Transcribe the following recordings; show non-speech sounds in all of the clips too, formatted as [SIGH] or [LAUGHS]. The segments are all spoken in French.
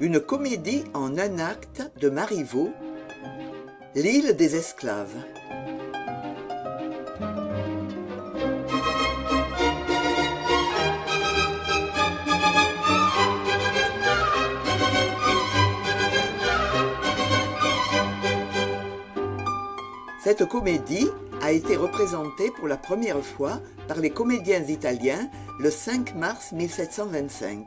une comédie en un acte de Marivaux, L'île des esclaves. Cette comédie a été représentée pour la première fois par les comédiens italiens le 5 mars 1725.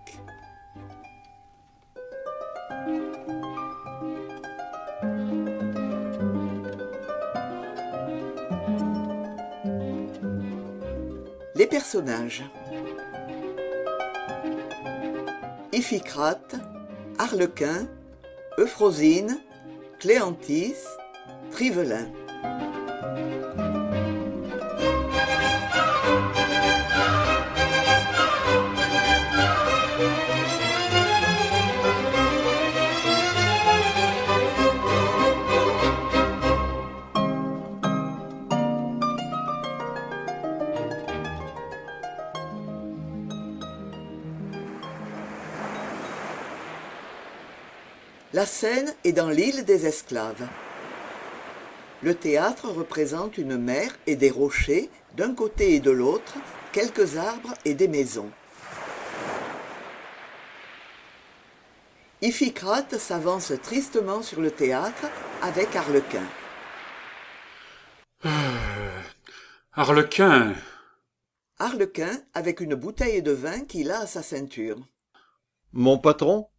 personnages Iphicrate, Arlequin, Euphrosine, Cléantis, Trivelin. scène est dans l'île des Esclaves. Le théâtre représente une mer et des rochers, d'un côté et de l'autre, quelques arbres et des maisons. Iphicrate s'avance tristement sur le théâtre avec Arlequin. Harlequin euh, Arlequin Arlequin avec une bouteille de vin qu'il a à sa ceinture. Mon patron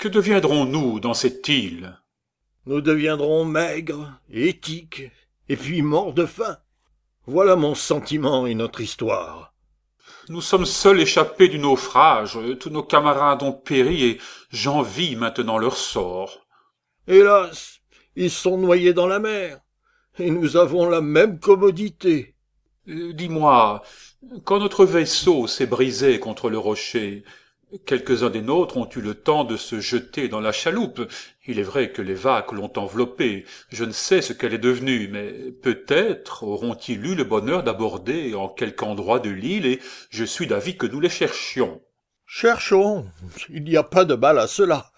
que deviendrons-nous dans cette île Nous deviendrons maigres, étiques, et puis morts de faim. Voilà mon sentiment et notre histoire. Nous sommes seuls échappés du naufrage, tous nos camarades ont péri et j'envie maintenant leur sort. Hélas, ils sont noyés dans la mer, et nous avons la même commodité. Euh, dis-moi, quand notre vaisseau s'est brisé contre le rocher, quelques-uns des nôtres ont eu le temps de se jeter dans la chaloupe il est vrai que les vagues l'ont enveloppée je ne sais ce qu'elle est devenue mais peut-être auront-ils eu le bonheur d'aborder en quelque endroit de l'île et je suis d'avis que nous les cherchions cherchons il n'y a pas de mal à cela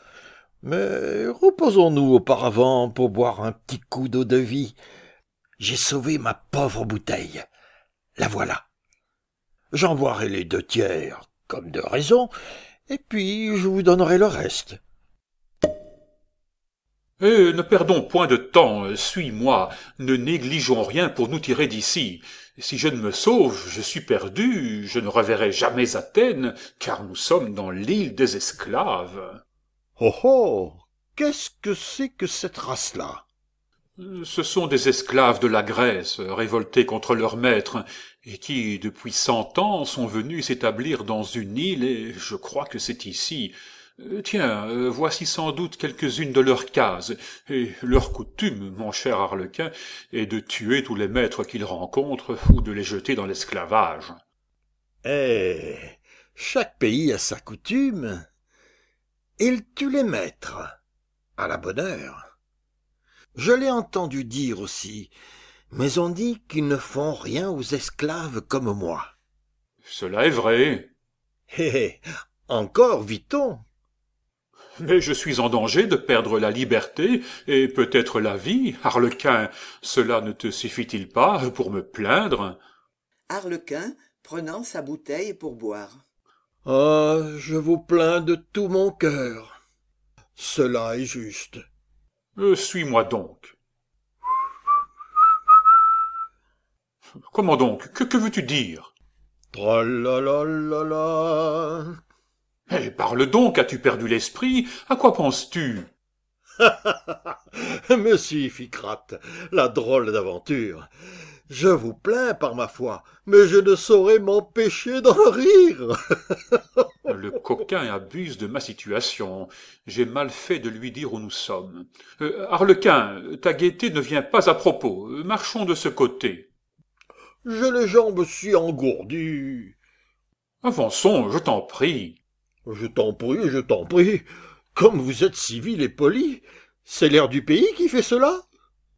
mais reposons-nous auparavant pour boire un petit coup d'eau-de-vie j'ai sauvé ma pauvre bouteille la voilà j'en boirai les deux tiers comme de raison, et puis je vous donnerai le reste. Eh, ne perdons point de temps, suis-moi, ne négligeons rien pour nous tirer d'ici. Si je ne me sauve, je suis perdu, je ne reverrai jamais Athènes, car nous sommes dans l'île des esclaves. Oh oh Qu'est-ce que c'est que cette race-là Ce sont des esclaves de la Grèce, révoltés contre leur maître, et qui, depuis cent ans, sont venus s'établir dans une île, et je crois que c'est ici. Euh, tiens, euh, voici sans doute quelques-unes de leurs cases, et leur coutume, mon cher Harlequin, est de tuer tous les maîtres qu'ils rencontrent, ou de les jeter dans l'esclavage. Eh. Chaque pays a sa coutume. Ils tuent les maîtres, à la bonne heure. Je l'ai entendu dire aussi, mais on dit qu'ils ne font rien aux esclaves comme moi. Cela est vrai. Hé encore vit-on. Mais je suis en danger de perdre la liberté et peut-être la vie, Harlequin. Cela ne te suffit-il pas pour me plaindre Harlequin, prenant sa bouteille pour boire. Ah, je vous plains de tout mon cœur. Cela est juste. Euh, suis-moi donc. Comment donc Que, que veux-tu dire Tralalala. Eh, parle donc, as-tu perdu l'esprit À quoi penses-tu [LAUGHS] Monsieur Ficrate, la drôle d'aventure. Je vous plains par ma foi, mais je ne saurais m'empêcher d'en rire. [LAUGHS] Le coquin abuse de ma situation. J'ai mal fait de lui dire où nous sommes. Euh, Harlequin, Arlequin, ta gaieté ne vient pas à propos. Marchons de ce côté j'ai les jambes si engourdies. Avançons, je t'en prie. Je t'en prie, je t'en prie. Comme vous êtes civil et poli, c'est l'air du pays qui fait cela.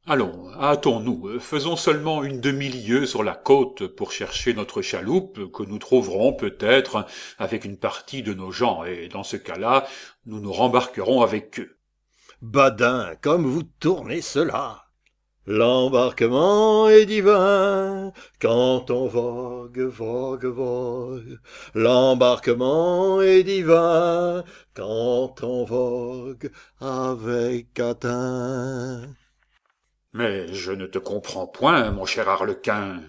Allons, hâtons-nous, faisons seulement une demi-lieue sur la côte pour chercher notre chaloupe que nous trouverons peut-être avec une partie de nos gens, et dans ce cas-là, nous nous rembarquerons avec eux. Badin, comme vous tournez cela L'embarquement est divin quand on vogue, vogue, vogue. L'embarquement est divin quand on vogue avec atteint. »« Mais je ne te comprends point, mon cher Arlequin.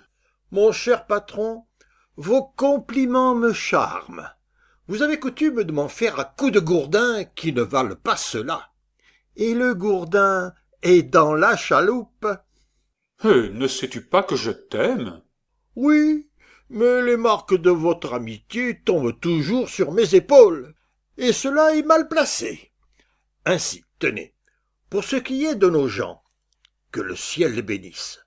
Mon cher patron, vos compliments me charment. Vous avez coutume de m'en faire à coups de gourdin qui ne valent pas cela. Et le gourdin et dans la chaloupe. Eh, ne sais-tu pas que je t'aime Oui, mais les marques de votre amitié tombent toujours sur mes épaules, et cela est mal placé. Ainsi, tenez, pour ce qui est de nos gens, que le ciel les bénisse.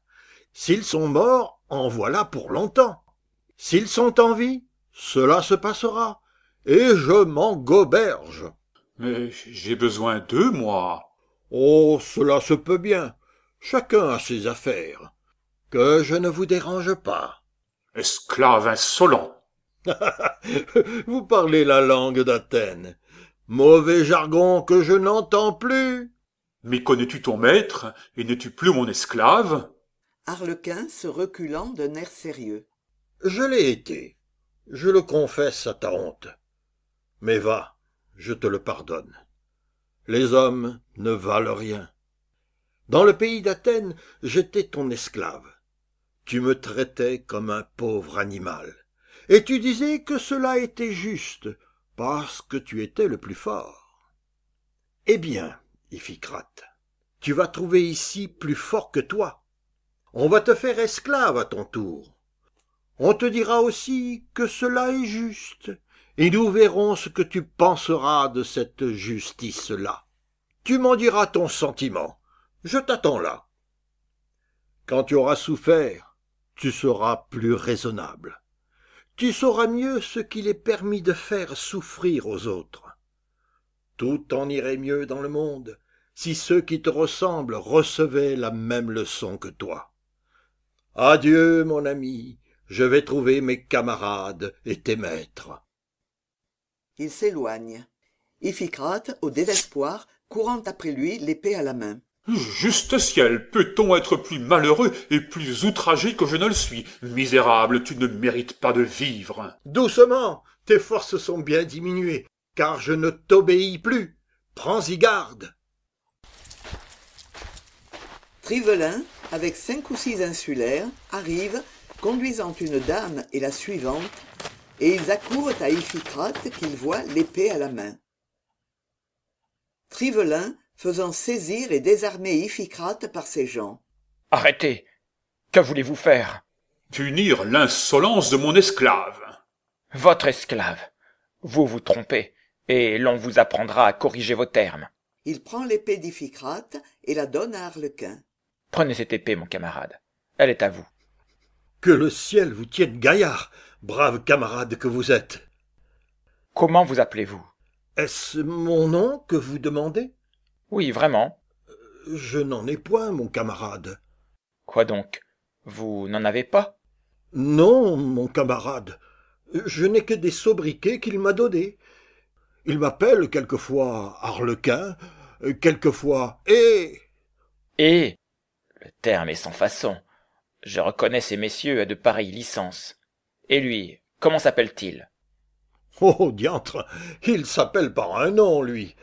S'ils sont morts, en voilà pour longtemps. S'ils sont en vie, cela se passera, et je m'en goberge. Mais j'ai besoin d'eux, moi. Oh. Cela se peut bien. Chacun a ses affaires. Que je ne vous dérange pas. Esclave insolent. [LAUGHS] vous parlez la langue d'Athènes. Mauvais jargon que je n'entends plus. Mais connais-tu ton maître et n'es-tu plus mon esclave Arlequin se reculant d'un air sérieux. Je l'ai été. Je le confesse à ta honte. Mais va, je te le pardonne les hommes ne valent rien. Dans le pays d'Athènes, j'étais ton esclave. Tu me traitais comme un pauvre animal, et tu disais que cela était juste, parce que tu étais le plus fort. Eh bien, Iphicrate, tu vas trouver ici plus fort que toi. On va te faire esclave à ton tour. On te dira aussi que cela est juste, et nous verrons ce que tu penseras de cette justice-là. Tu m'en diras ton sentiment. Je t'attends là. Quand tu auras souffert, tu seras plus raisonnable. Tu sauras mieux ce qu'il est permis de faire souffrir aux autres. Tout en irait mieux dans le monde si ceux qui te ressemblent recevaient la même leçon que toi. Adieu, mon ami, je vais trouver mes camarades et tes maîtres il s'éloigne iphicrate au désespoir courant après lui l'épée à la main juste ciel peut-on être plus malheureux et plus outragé que je ne le suis misérable tu ne mérites pas de vivre doucement tes forces sont bien diminuées car je ne t'obéis plus prends-y garde Trivelin, avec cinq ou six insulaires, arrive, conduisant une dame et la suivante, et ils accourent à Iphicrate qu'ils voient l'épée à la main. Trivelin faisant saisir et désarmer Iphicrate par ses gens. Arrêtez Que voulez-vous faire Punir l'insolence de mon esclave. Votre esclave Vous vous trompez, et l'on vous apprendra à corriger vos termes. Il prend l'épée d'Iphicrate et la donne à Arlequin. Prenez cette épée, mon camarade. Elle est à vous. Que le ciel vous tienne gaillard brave camarade que vous êtes. Comment vous appelez-vous Est-ce mon nom que vous demandez Oui, vraiment. Euh, je n'en ai point, mon camarade. Quoi donc Vous n'en avez pas Non, mon camarade. Je n'ai que des sobriquets qu'il m'a donnés. Il m'appelle quelquefois Harlequin, quelquefois Et... »« Et... » Le terme est sans façon. Je reconnais ces messieurs à de pareilles licences. Et lui, comment s'appelle-t-il Oh, diantre Il s'appelle par un nom, lui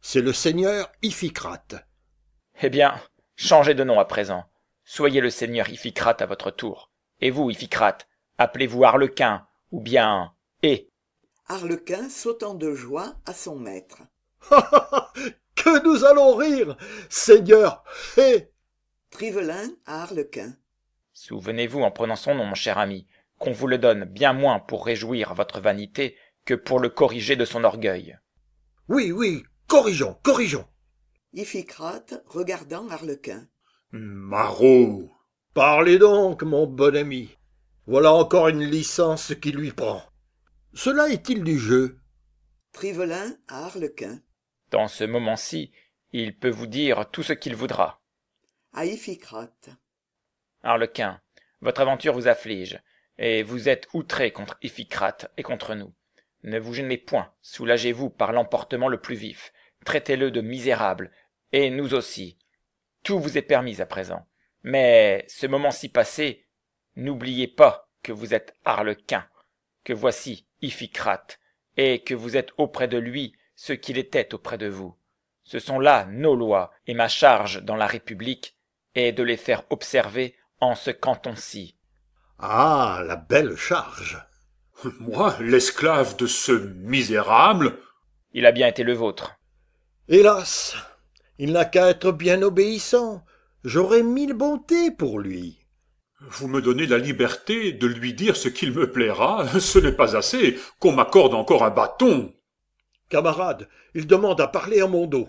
C'est le seigneur Iphicrate. Eh bien, changez de nom à présent. Soyez le seigneur Iphicrate à votre tour. Et vous, Iphicrate, appelez-vous Arlequin, ou bien e. Hé. » Arlequin sautant de joie à son maître. [LAUGHS] que nous allons rire Seigneur, hé e. Trivelin à Arlequin. Souvenez-vous en prenant son nom, mon cher ami, qu'on vous le donne bien moins pour réjouir votre vanité que pour le corriger de son orgueil. Oui, oui, corrigeons, corrigeons. Iphicrate, regardant Arlequin. Marot, Parlez donc, mon bon ami. Voilà encore une licence qui lui prend. Cela est-il du jeu Trivelin à Arlequin. Dans ce moment-ci, il peut vous dire tout ce qu'il voudra. À Iphicrate. Arlequin, votre aventure vous afflige, et vous êtes outré contre Iphicrate et contre nous. Ne vous gênez point, soulagez-vous par l'emportement le plus vif, traitez-le de misérable, et nous aussi. Tout vous est permis à présent. Mais ce moment-ci passé, n'oubliez pas que vous êtes harlequin, que voici Iphicrate, et que vous êtes auprès de lui ce qu'il était auprès de vous. Ce sont là nos lois, et ma charge dans la République est de les faire observer en ce canton-ci. Ah. la belle charge. [LAUGHS] Moi, l'esclave de ce misérable. Il a bien été le vôtre. Hélas. Il n'a qu'à être bien obéissant. J'aurai mille bontés pour lui. Vous me donnez la liberté de lui dire ce qu'il me plaira, [LAUGHS] ce n'est pas assez, qu'on m'accorde encore un bâton. Camarade, il demande à parler à mon dos,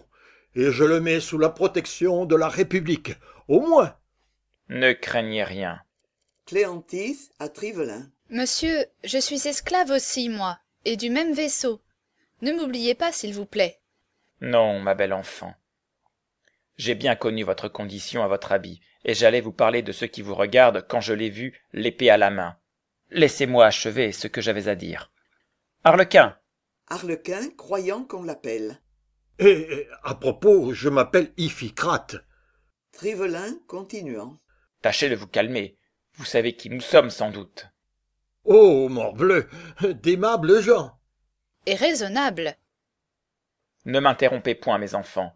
et je le mets sous la protection de la République, au moins. Ne craignez rien. Cléantis à Trivelin. Monsieur, je suis esclave aussi, moi, et du même vaisseau. Ne m'oubliez pas, s'il vous plaît. Non, ma belle enfant. J'ai bien connu votre condition à votre habit, et j'allais vous parler de ceux qui vous regardent quand je l'ai vu, l'épée à la main. Laissez-moi achever ce que j'avais à dire. Harlequin !»« Harlequin, croyant qu'on l'appelle. Et eh, eh, à propos, je m'appelle Iphicrate. Trivelin, continuant. Tâchez de vous calmer, vous savez qui nous sommes sans doute. Oh, morbleu, d'aimables gens. Et raisonnables. Ne m'interrompez point, mes enfants.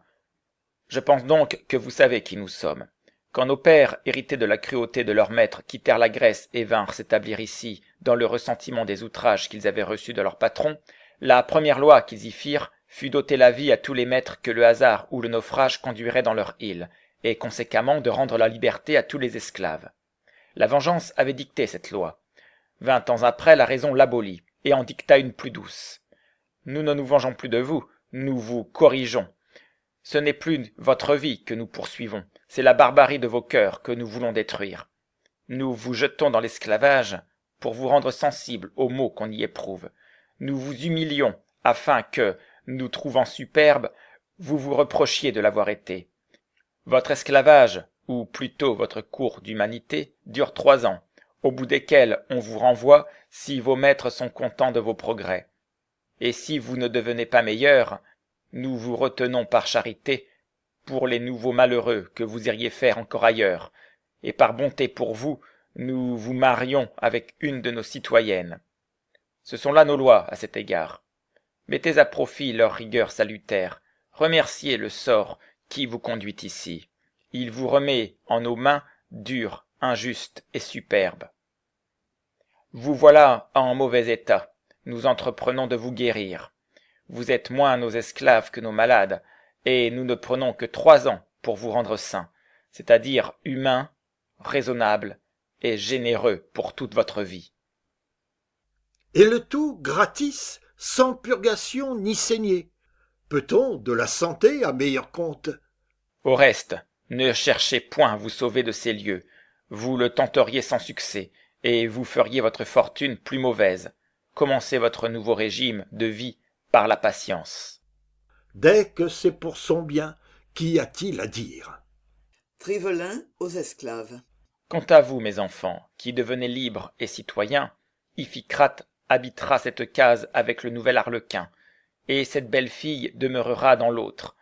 Je pense donc que vous savez qui nous sommes. Quand nos pères, hérités de la cruauté de leur maître, quittèrent la Grèce et vinrent s'établir ici, dans le ressentiment des outrages qu'ils avaient reçus de leur patron, la première loi qu'ils y firent fut d'ôter la vie à tous les maîtres que le hasard ou le naufrage conduirait dans leur île, et conséquemment de rendre la liberté à tous les esclaves. La vengeance avait dicté cette loi. Vingt ans après, la raison l'abolit, et en dicta une plus douce. Nous ne nous vengeons plus de vous, nous vous corrigeons. Ce n'est plus votre vie que nous poursuivons, c'est la barbarie de vos cœurs que nous voulons détruire. Nous vous jetons dans l'esclavage pour vous rendre sensible aux maux qu'on y éprouve. Nous vous humilions afin que, nous trouvant superbes, vous vous reprochiez de l'avoir été. Votre esclavage, ou plutôt votre cours d'humanité, dure trois ans, au bout desquels on vous renvoie si vos maîtres sont contents de vos progrès. Et si vous ne devenez pas meilleur, nous vous retenons par charité pour les nouveaux malheureux que vous iriez faire encore ailleurs, et par bonté pour vous, nous vous marions avec une de nos citoyennes. Ce sont là nos lois à cet égard. Mettez à profit leur rigueur salutaire, remerciez le sort qui vous conduit ici il vous remet en nos mains dures, injustes et superbes. Vous voilà en mauvais état. Nous entreprenons de vous guérir. Vous êtes moins nos esclaves que nos malades, et nous ne prenons que trois ans pour vous rendre sains, c'est-à-dire humains, raisonnables et généreux pour toute votre vie. Et le tout gratis, sans purgation ni saignée. Peut-on de la santé à meilleur compte Au reste, ne cherchez point à vous sauver de ces lieux. Vous le tenteriez sans succès, et vous feriez votre fortune plus mauvaise. Commencez votre nouveau régime de vie par la patience. Dès que c'est pour son bien, qu'y a-t-il à dire Trivelin aux esclaves. Quant à vous, mes enfants, qui devenez libres et citoyens, Iphicrate habitera cette case avec le nouvel arlequin, et cette belle fille demeurera dans l'autre.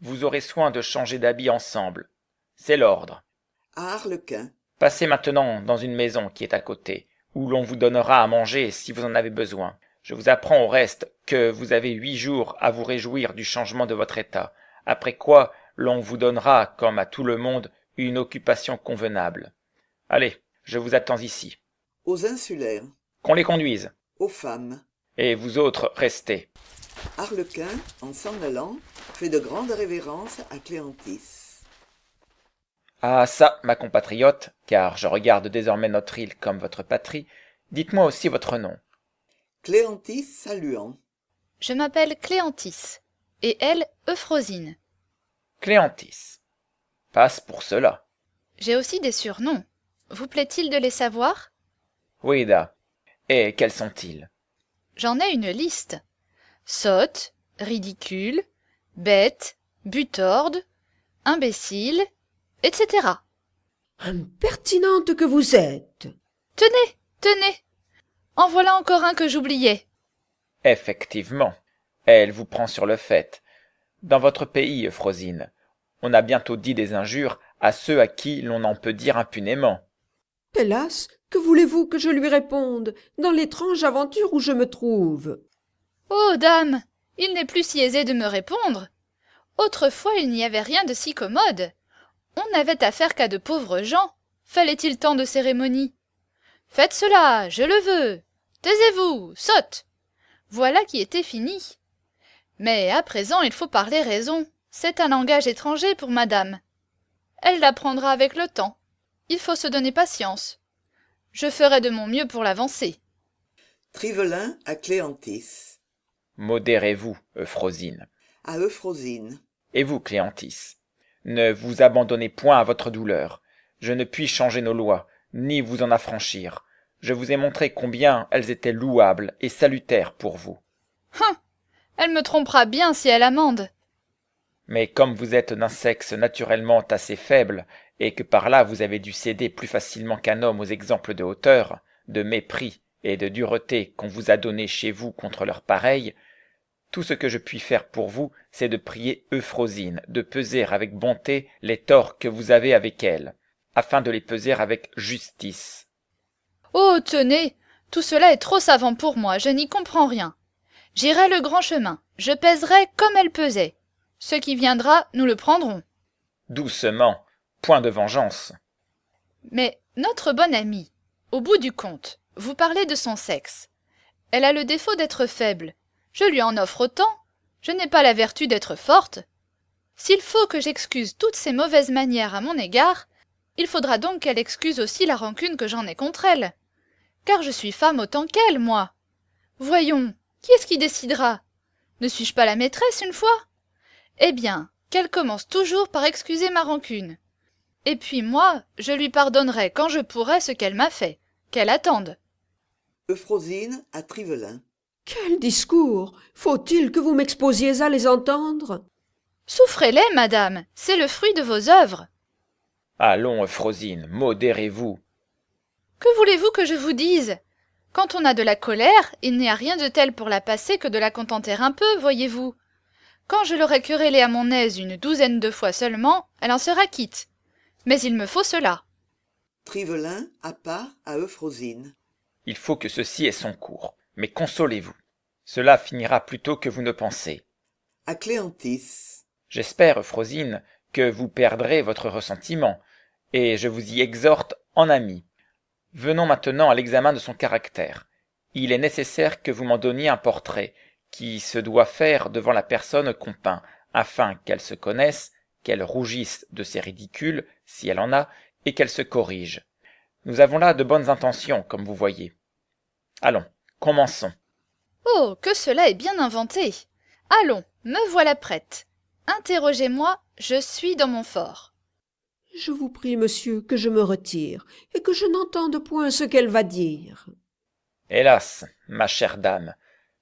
Vous aurez soin de changer d'habit ensemble, c'est l'ordre à arlequin passez maintenant dans une maison qui est à côté où l'on vous donnera à manger si vous en avez besoin je vous apprends au reste que vous avez huit jours à vous réjouir du changement de votre état après quoi l'on vous donnera comme à tout le monde une occupation convenable allez je vous attends ici aux insulaires qu'on les conduise aux femmes et vous autres restez arlequin en s'en allant fait de grandes révérences à cléantis ah ça, ma compatriote, car je regarde désormais notre île comme votre patrie, dites-moi aussi votre nom. Cléantis saluant. Je m'appelle Cléantis, et elle, Euphrosine. Cléantis. Passe pour cela. J'ai aussi des surnoms. Vous plaît-il de les savoir Oui, da. Et quels sont-ils J'en ai une liste. Sotte, ridicule, bête, butorde, imbécile, etc. Impertinente que vous êtes. Tenez, tenez. En voilà encore un que j'oubliais. Effectivement. Elle vous prend sur le fait. Dans votre pays, Euphrosine, on a bientôt dit des injures à ceux à qui l'on en peut dire impunément. Hélas, que voulez-vous que je lui réponde dans l'étrange aventure où je me trouve Oh, dame, il n'est plus si aisé de me répondre. Autrefois, il n'y avait rien de si commode on n'avait affaire qu'à de pauvres gens. Fallait-il tant de cérémonies Faites cela, je le veux. Taisez-vous, saute. Voilà qui était fini. Mais à présent, il faut parler raison. C'est un langage étranger pour madame. Elle l'apprendra avec le temps. Il faut se donner patience. Je ferai de mon mieux pour l'avancer. Trivelin à Cléantis. Modérez-vous, Euphrosine. À Euphrosine. Et vous, Cléantis, ne vous abandonnez point à votre douleur. Je ne puis changer nos lois, ni vous en affranchir. Je vous ai montré combien elles étaient louables et salutaires pour vous. Hum, elle me trompera bien si elle amende. Mais comme vous êtes d'un sexe naturellement assez faible, et que par là vous avez dû céder plus facilement qu'un homme aux exemples de hauteur, de mépris et de dureté qu'on vous a donnés chez vous contre leurs pareils, tout ce que je puis faire pour vous c'est de prier euphrosine de peser avec bonté les torts que vous avez avec elle afin de les peser avec justice oh tenez tout cela est trop savant pour moi je n'y comprends rien j'irai le grand chemin je pèserai comme elle pesait ce qui viendra nous le prendrons doucement point de vengeance mais notre bonne amie au bout du compte vous parlez de son sexe elle a le défaut d'être faible je lui en offre autant je n'ai pas la vertu d'être forte s'il faut que j'excuse toutes ses mauvaises manières à mon égard il faudra donc qu'elle excuse aussi la rancune que j'en ai contre elle car je suis femme autant qu'elle moi voyons qui est-ce qui décidera ne suis-je pas la maîtresse une fois eh bien qu'elle commence toujours par excuser ma rancune et puis moi je lui pardonnerai quand je pourrai ce qu'elle m'a fait qu'elle attende Euphrosine à Trivelin quel discours Faut-il que vous m'exposiez à les entendre Souffrez-les, madame, c'est le fruit de vos œuvres. Allons, Euphrosine, modérez-vous. Que voulez-vous que je vous dise Quand on a de la colère, il n'y a rien de tel pour la passer que de la contenter un peu, voyez-vous. Quand je l'aurai querellée à mon aise une douzaine de fois seulement, elle en sera quitte. Mais il me faut cela. Trivelin à part à Euphrosine. Il faut que ceci ait son cours mais consolez-vous. Cela finira plus tôt que vous ne pensez. À Cléantis. J'espère, Frosine, que vous perdrez votre ressentiment, et je vous y exhorte en ami. Venons maintenant à l'examen de son caractère. Il est nécessaire que vous m'en donniez un portrait, qui se doit faire devant la personne qu'on peint, afin qu'elle se connaisse, qu'elle rougisse de ses ridicules, si elle en a, et qu'elle se corrige. Nous avons là de bonnes intentions, comme vous voyez. Allons, Commençons. Oh, que cela est bien inventé. Allons, me voilà prête. Interrogez-moi, je suis dans mon fort. Je vous prie, monsieur, que je me retire, et que je n'entende point ce qu'elle va dire. Hélas, ma chère dame,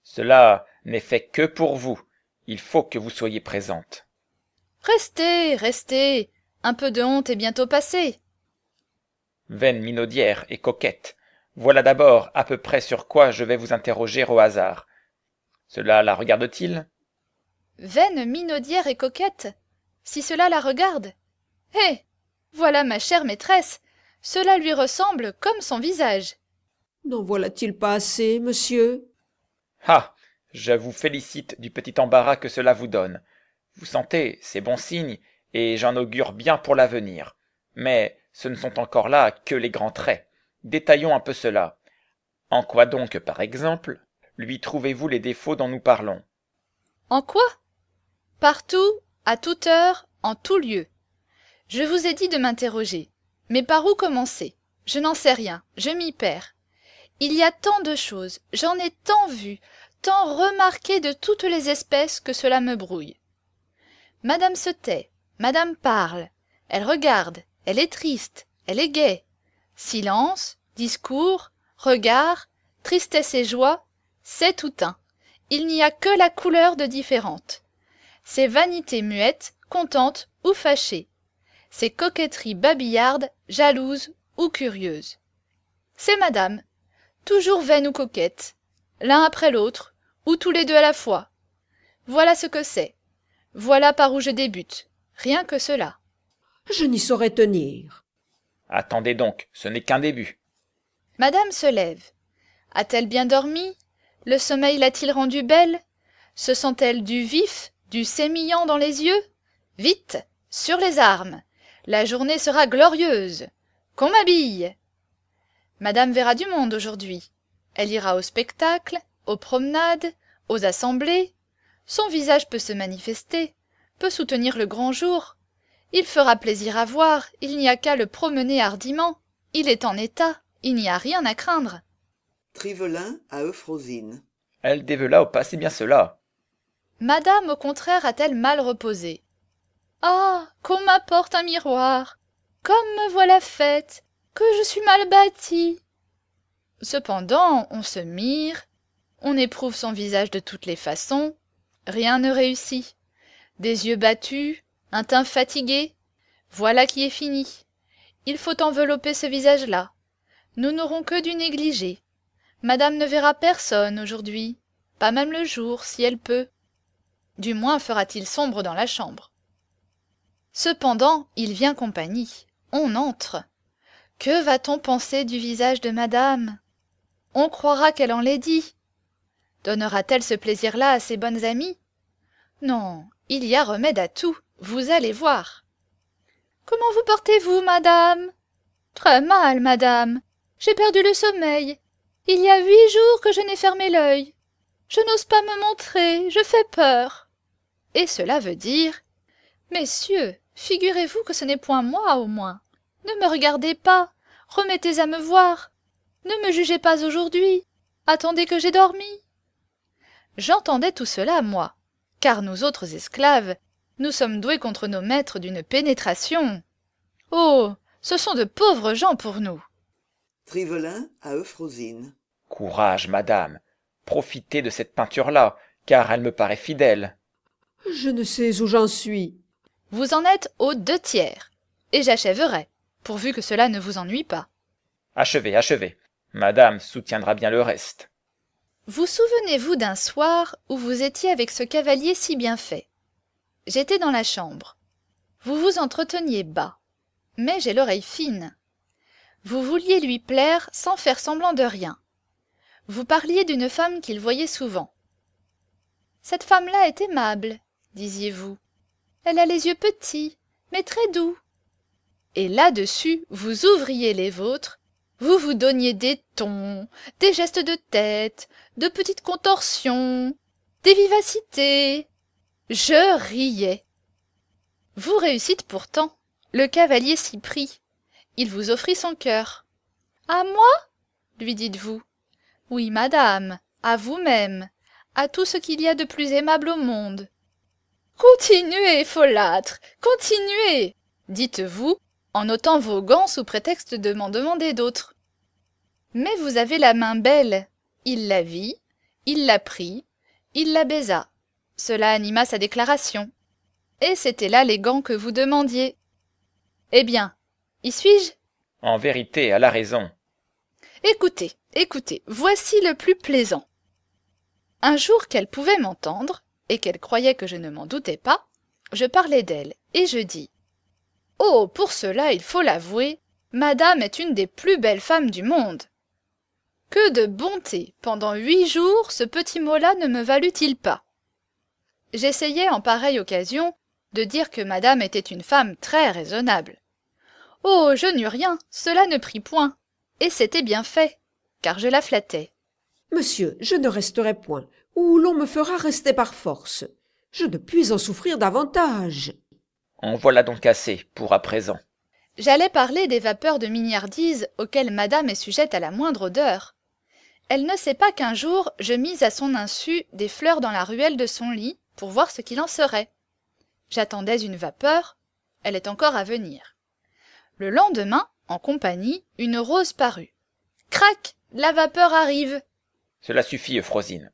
cela n'est fait que pour vous. Il faut que vous soyez présente. Restez, restez. Un peu de honte est bientôt passée. Vaine minaudière et coquette, voilà d'abord à peu près sur quoi je vais vous interroger au hasard. Cela la regarde-t-il Vaine minaudière et coquette Si cela la regarde eh, Voilà ma chère maîtresse Cela lui ressemble comme son visage N'en voilà-t-il pas assez, monsieur Ah Je vous félicite du petit embarras que cela vous donne. Vous sentez, c'est bon signe, et j'en augure bien pour l'avenir. Mais ce ne sont encore là que les grands traits. Détaillons un peu cela. En quoi donc, par exemple, lui trouvez-vous les défauts dont nous parlons En quoi Partout, à toute heure, en tout lieu. Je vous ai dit de m'interroger. Mais par où commencer Je n'en sais rien, je m'y perds. Il y a tant de choses, j'en ai tant vu, tant remarqué de toutes les espèces que cela me brouille. Madame se tait, Madame parle, elle regarde, elle est triste, elle est gaie, Silence, discours, regard, tristesse et joie, c'est tout un. Il n'y a que la couleur de différente. C'est vanité muette, contente ou fâchée. C'est coquetterie babillarde, jalouse ou curieuse. C'est madame, toujours vaine ou coquette, l'un après l'autre, ou tous les deux à la fois. Voilà ce que c'est. Voilà par où je débute. Rien que cela. Je n'y saurais tenir attendez donc ce n'est qu'un début madame se lève a-t-elle bien dormi le sommeil l'a-t-il rendue belle se sent-elle du vif du sémillant dans les yeux vite sur les armes la journée sera glorieuse qu'on m'habille madame verra du monde aujourd'hui elle ira au spectacle, aux promenades aux assemblées son visage peut se manifester peut soutenir le grand jour il fera plaisir à voir, il n'y a qu'à le promener hardiment. Il est en état, il n'y a rien à craindre. Trivelin à Euphrosine. Elle dévela au passé bien cela. Madame, au contraire, a-t-elle mal reposé Ah, qu'on m'apporte un miroir Comme me voilà faite Que je suis mal bâtie Cependant, on se mire, on éprouve son visage de toutes les façons, rien ne réussit. Des yeux battus, un teint fatigué. Voilà qui est fini. Il faut envelopper ce visage-là. Nous n'aurons que du négligé. Madame ne verra personne aujourd'hui, pas même le jour, si elle peut. Du moins fera-t-il sombre dans la chambre. Cependant, il vient compagnie. On entre. Que va-t-on penser du visage de madame On croira qu'elle en l'ait dit. Donnera-t-elle ce plaisir-là à ses bonnes amies Non, il y a remède à tout. Vous allez voir. Comment vous portez-vous, madame Très mal, madame. J'ai perdu le sommeil. Il y a huit jours que je n'ai fermé l'œil. Je n'ose pas me montrer, je fais peur. Et cela veut dire Messieurs, figurez-vous que ce n'est point moi au moins. Ne me regardez pas, remettez à me voir. Ne me jugez pas aujourd'hui. Attendez que j'ai dormi. J'entendais tout cela, moi, car nous autres esclaves, nous sommes doués contre nos maîtres d'une pénétration. Oh Ce sont de pauvres gens pour nous Trivelin à Euphrosine. Courage, madame Profitez de cette peinture-là, car elle me paraît fidèle. Je ne sais où j'en suis. Vous en êtes aux deux tiers, et j'achèverai, pourvu que cela ne vous ennuie pas. Achevez, achevez. Madame soutiendra bien le reste. Vous souvenez-vous d'un soir où vous étiez avec ce cavalier si bien fait j'étais dans la chambre vous vous entreteniez bas mais j'ai l'oreille fine vous vouliez lui plaire sans faire semblant de rien vous parliez d'une femme qu'il voyait souvent cette femme-là est aimable disiez-vous elle a les yeux petits mais très doux et là-dessus vous ouvriez les vôtres vous vous donniez des tons des gestes de tête de petites contorsions des vivacités je riais. Vous réussîtes pourtant. Le cavalier s'y prit. Il vous offrit son cœur. À moi lui dites-vous. Oui, madame, à vous-même, à tout ce qu'il y a de plus aimable au monde. Continuez, folâtre, continuez dites-vous, en ôtant vos gants sous prétexte de m'en demander d'autres. Mais vous avez la main belle. Il la vit, il la prit, il la baisa. Cela anima sa déclaration. Et c'était là les gants que vous demandiez. Eh bien, y suis-je En vérité, à la raison. Écoutez, écoutez, voici le plus plaisant. Un jour qu'elle pouvait m'entendre, et qu'elle croyait que je ne m'en doutais pas, je parlais d'elle, et je dis Oh, pour cela, il faut l'avouer, Madame est une des plus belles femmes du monde. Que de bonté Pendant huit jours, ce petit mot-là ne me valut-il pas j'essayais en pareille occasion de dire que madame était une femme très raisonnable. Oh, je n'eus rien, cela ne prit point, et c'était bien fait, car je la flattais. Monsieur, je ne resterai point, ou l'on me fera rester par force. Je ne puis en souffrir davantage. En voilà donc assez pour à présent. J'allais parler des vapeurs de mignardise auxquelles madame est sujette à la moindre odeur. Elle ne sait pas qu'un jour je mis à son insu des fleurs dans la ruelle de son lit, pour voir ce qu'il en serait j'attendais une vapeur elle est encore à venir le lendemain en compagnie une rose parut crac la vapeur arrive cela suffit euphrosine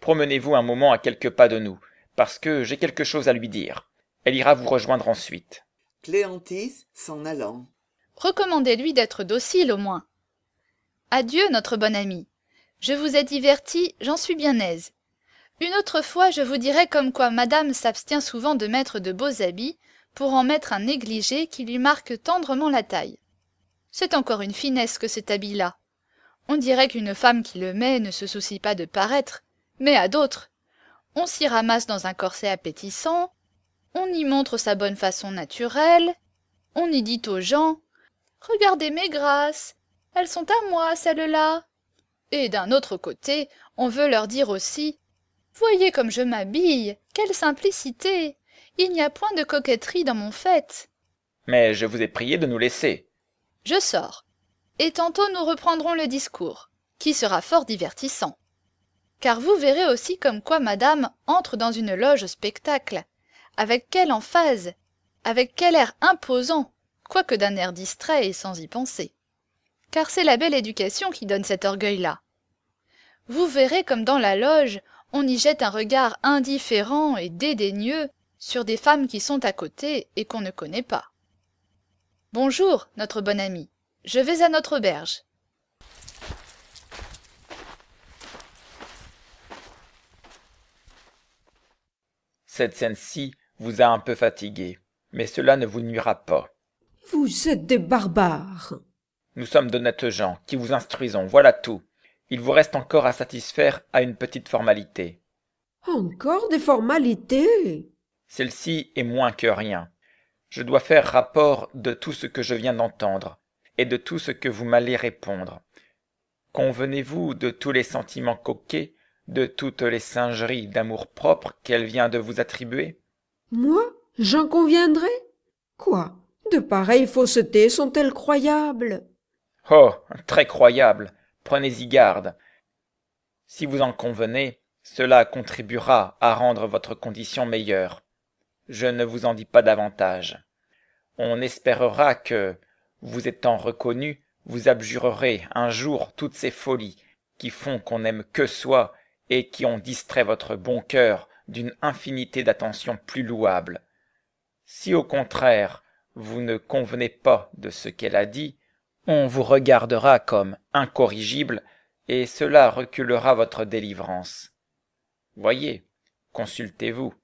promenez-vous un moment à quelques pas de nous parce que j'ai quelque chose à lui dire elle ira vous rejoindre ensuite Cléantis s'en allant recommandez lui d'être docile au moins adieu notre bonne amie je vous ai divertie, j'en suis bien aise une autre fois, je vous dirai comme quoi madame s'abstient souvent de mettre de beaux habits pour en mettre un négligé qui lui marque tendrement la taille. C'est encore une finesse que cet habit-là. On dirait qu'une femme qui le met ne se soucie pas de paraître, mais à d'autres. On s'y ramasse dans un corset appétissant, on y montre sa bonne façon naturelle, on y dit aux gens Regardez mes grâces, elles sont à moi, celles-là. Et d'un autre côté, on veut leur dire aussi voyez comme je m'habille quelle simplicité il n'y a point de coquetterie dans mon fait mais je vous ai prié de nous laisser je sors et tantôt nous reprendrons le discours qui sera fort divertissant car vous verrez aussi comme quoi madame entre dans une loge spectacle avec quelle emphase avec quel air imposant quoique d'un air distrait et sans y penser car c'est la belle éducation qui donne cet orgueil là vous verrez comme dans la loge on y jette un regard indifférent et dédaigneux sur des femmes qui sont à côté et qu'on ne connaît pas. Bonjour, notre bonne amie, je vais à notre auberge. Cette scène-ci vous a un peu fatigué, mais cela ne vous nuira pas. Vous êtes des barbares. Nous sommes d'honnêtes gens qui vous instruisons, voilà tout il vous reste encore à satisfaire à une petite formalité. Encore des formalités Celle-ci est moins que rien. Je dois faire rapport de tout ce que je viens d'entendre et de tout ce que vous m'allez répondre. Convenez-vous de tous les sentiments coquets, de toutes les singeries d'amour-propre qu'elle vient de vous attribuer Moi, j'en conviendrai Quoi De pareilles faussetés sont-elles croyables Oh, très croyables prenez-y garde. Si vous en convenez, cela contribuera à rendre votre condition meilleure. Je ne vous en dis pas davantage. On espérera que, vous étant reconnu, vous abjurerez un jour toutes ces folies qui font qu'on n'aime que soi et qui ont distrait votre bon cœur d'une infinité d'attentions plus louables. Si au contraire vous ne convenez pas de ce qu'elle a dit, on vous regardera comme incorrigible, et cela reculera votre délivrance. Voyez, consultez-vous.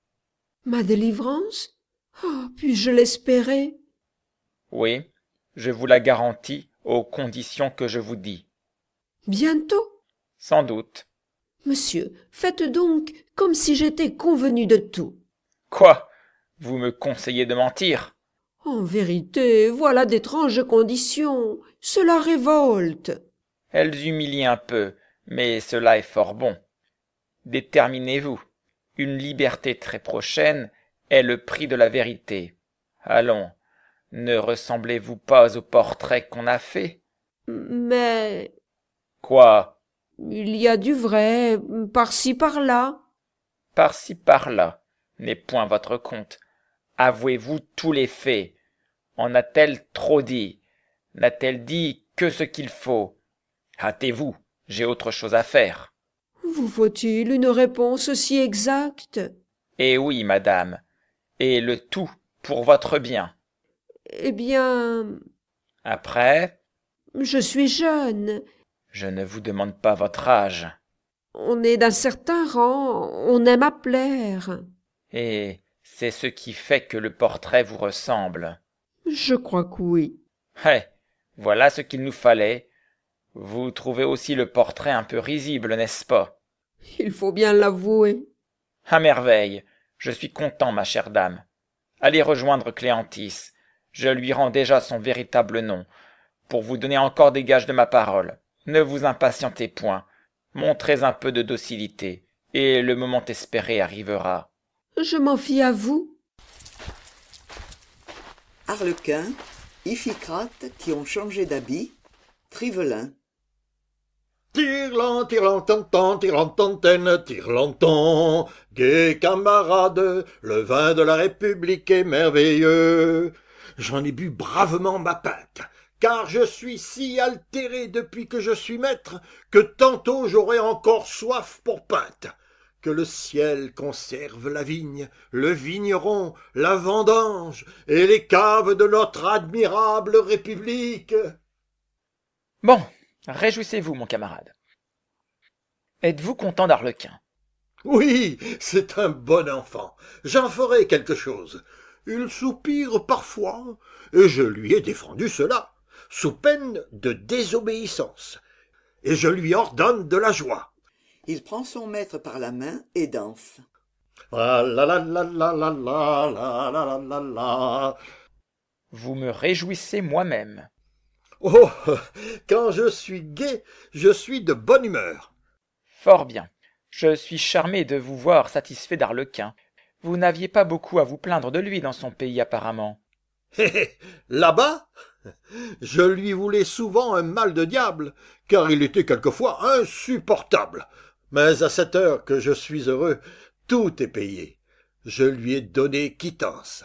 Ma délivrance oh, puis-je l'espérer Oui, je vous la garantis aux conditions que je vous dis. Bientôt Sans doute. Monsieur, faites donc comme si j'étais convenu de tout. Quoi Vous me conseillez de mentir en vérité, voilà d'étranges conditions. Cela révolte. Elles humilient un peu, mais cela est fort bon. Déterminez-vous. Une liberté très prochaine est le prix de la vérité. Allons, ne ressemblez-vous pas au portrait qu'on a fait Mais. Quoi Il y a du vrai, par-ci par-là. Par-ci par-là n'est point votre compte. Avouez-vous tous les faits. En a-t-elle trop dit N'a-t-elle dit que ce qu'il faut Hâtez-vous, j'ai autre chose à faire. Vous faut-il une réponse si exacte Eh oui, madame, et le tout pour votre bien. Eh bien. Après Je suis jeune. Je ne vous demande pas votre âge. On est d'un certain rang, on aime à plaire. Et c'est ce qui fait que le portrait vous ressemble. Je crois que oui. Eh, voilà ce qu'il nous fallait. Vous trouvez aussi le portrait un peu risible, n'est-ce pas Il faut bien l'avouer. À merveille. Je suis content, ma chère dame. Allez rejoindre Cléantis. Je lui rends déjà son véritable nom, pour vous donner encore des gages de ma parole. Ne vous impatientez point. Montrez un peu de docilité, et le moment espéré arrivera. Je m'en fie à vous. Arlequin, Iphicrate qui ont changé d'habit, Trivelin. Tirlant, tirant, tantant, tirant, tantaine, ton, gai camarades, le vin de la République est merveilleux. J'en ai bu bravement ma pinte, car je suis si altéré depuis que je suis maître, que tantôt j'aurai encore soif pour pinte que le ciel conserve la vigne, le vigneron, la vendange et les caves de notre admirable République. Bon, réjouissez-vous, mon camarade. Êtes-vous content d'Arlequin Oui, c'est un bon enfant. J'en ferai quelque chose. Il soupire parfois, et je lui ai défendu cela, sous peine de désobéissance, et je lui ordonne de la joie il prend son maître par la main et danse vous me réjouissez moi-même oh quand je suis gai je suis de bonne humeur fort bien je suis charmé de vous voir satisfait d'arlequin vous n'aviez pas beaucoup à vous plaindre de lui dans son pays apparemment là-bas je lui voulais souvent un mal de diable car il était quelquefois insupportable mais à cette heure que je suis heureux tout est payé je lui ai donné quittance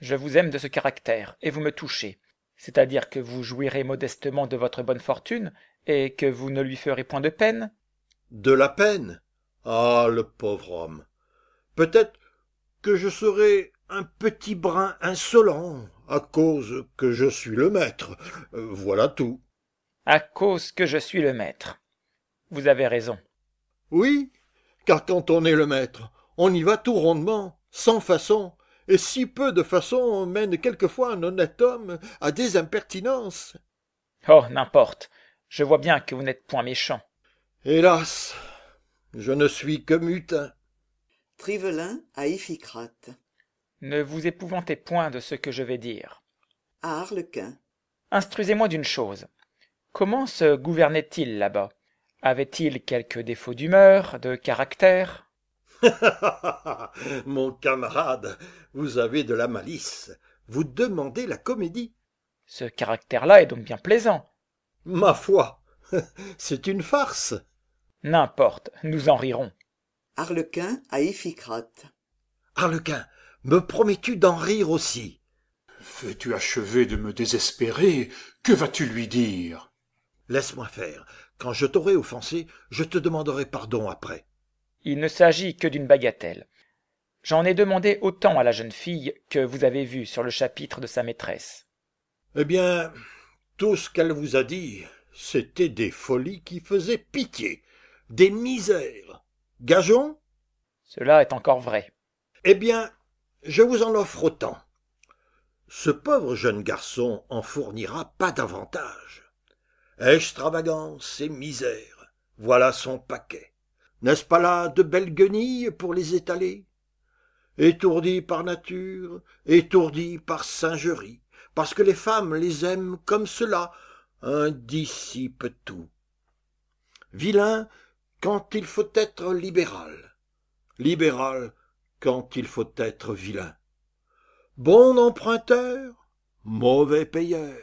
je vous aime de ce caractère et vous me touchez c'est-à-dire que vous jouirez modestement de votre bonne fortune et que vous ne lui ferez point de peine de la peine ah le pauvre homme peut-être que je serai un petit brin insolent à cause que je suis le maître euh, voilà tout à cause que je suis le maître vous avez raison oui, car quand on est le maître, on y va tout rondement, sans façon, et si peu de façon mène quelquefois un honnête homme à des impertinences. Oh, n'importe, je vois bien que vous n'êtes point méchant. Hélas, je ne suis que mutin. Trivelin à Iphicrate. Ne vous épouvantez point de ce que je vais dire. À Arlequin. Instruisez-moi d'une chose. Comment se gouvernait-il là-bas avait-il quelque défaut d'humeur, de caractère [LAUGHS] Mon camarade, vous avez de la malice. Vous demandez la comédie. Ce caractère-là est donc bien plaisant. Ma foi, [LAUGHS] c'est une farce. N'importe, nous en rirons. Arlequin à Iphicrate. Arlequin, me promets-tu d'en rire aussi Veux-tu achever de me désespérer Que vas-tu lui dire Laisse-moi faire. Quand je t'aurai offensé, je te demanderai pardon après. Il ne s'agit que d'une bagatelle. J'en ai demandé autant à la jeune fille que vous avez vue sur le chapitre de sa maîtresse. Eh bien, tout ce qu'elle vous a dit, c'était des folies qui faisaient pitié, des misères. Gageons Cela est encore vrai. Eh bien, je vous en offre autant. Ce pauvre jeune garçon en fournira pas davantage extravagance et misère, voilà son paquet. N'est-ce pas là de belles guenilles pour les étaler Étourdi par nature, étourdi par singerie, parce que les femmes les aiment comme cela, un dissipe tout. Vilain quand il faut être libéral, libéral quand il faut être vilain. Bon emprunteur, mauvais payeur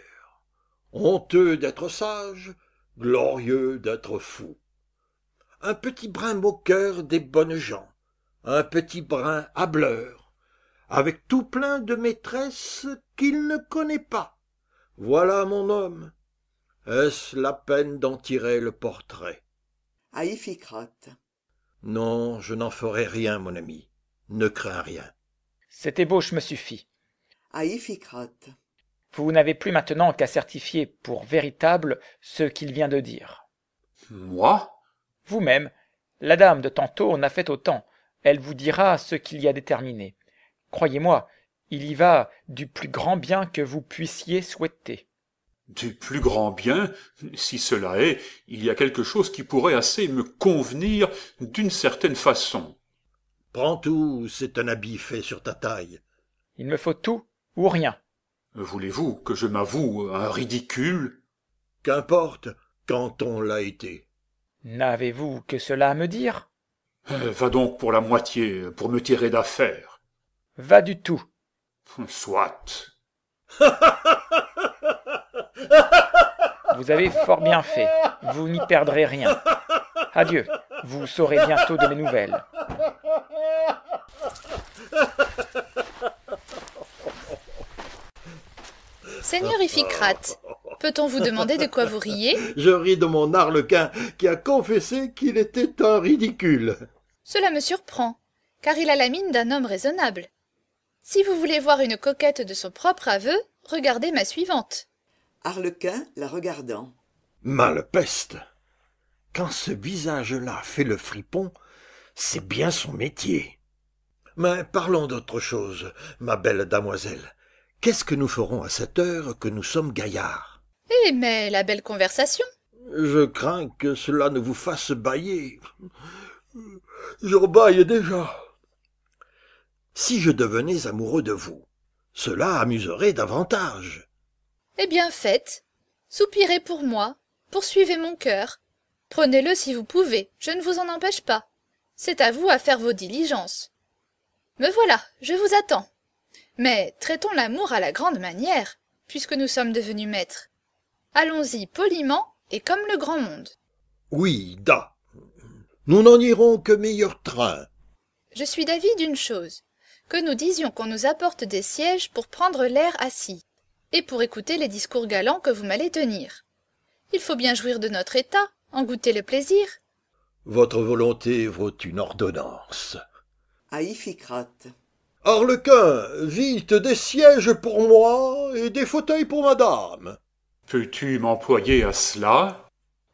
honteux d'être sage, glorieux d'être fou. Un petit brin moqueur des bonnes gens, un petit brin hableur, avec tout plein de maîtresses qu'il ne connaît pas. Voilà mon homme. Est-ce la peine d'en tirer le portrait à Non, je n'en ferai rien, mon ami. Ne crains rien. Cette ébauche me suffit. Vous n'avez plus maintenant qu'à certifier pour véritable ce qu'il vient de dire. Moi Vous-même. La dame de tantôt en a fait autant. Elle vous dira ce qu'il y a déterminé. Croyez-moi, il y va du plus grand bien que vous puissiez souhaiter. Du plus grand bien, si cela est, il y a quelque chose qui pourrait assez me convenir d'une certaine façon. Prends tout, c'est un habit fait sur ta taille. Il me faut tout ou rien voulez-vous que je m'avoue un ridicule qu'importe quand on l'a été n'avez-vous que cela à me dire euh, va donc pour la moitié pour me tirer d'affaire va du tout soit vous avez fort bien fait vous n'y perdrez rien adieu vous saurez bientôt de mes nouvelles Seigneur Iphicrate, peut-on vous demander de quoi vous riez Je ris de mon arlequin qui a confessé qu'il était un ridicule. Cela me surprend, car il a la mine d'un homme raisonnable. Si vous voulez voir une coquette de son propre aveu, regardez ma suivante. Arlequin la regardant. peste Quand ce visage-là fait le fripon, c'est bien son métier. Mais parlons d'autre chose, ma belle damoiselle. Qu'est-ce que nous ferons à cette heure que nous sommes gaillards Eh, mais la belle conversation Je crains que cela ne vous fasse bâiller. Je bâille déjà. Si je devenais amoureux de vous, cela amuserait davantage. Eh bien, faites. Soupirez pour moi, poursuivez mon cœur. Prenez-le si vous pouvez, je ne vous en empêche pas. C'est à vous à faire vos diligences. Me voilà, je vous attends mais traitons l'amour à la grande manière puisque nous sommes devenus maîtres allons-y poliment et comme le grand monde oui da nous n'en irons que meilleur train je suis d'avis d'une chose que nous disions qu'on nous apporte des sièges pour prendre l'air assis et pour écouter les discours galants que vous m'allez tenir il faut bien jouir de notre état en goûter le plaisir votre volonté vaut une ordonnance Harlequin, vite des sièges pour moi et des fauteuils pour madame. Peux-tu m'employer à cela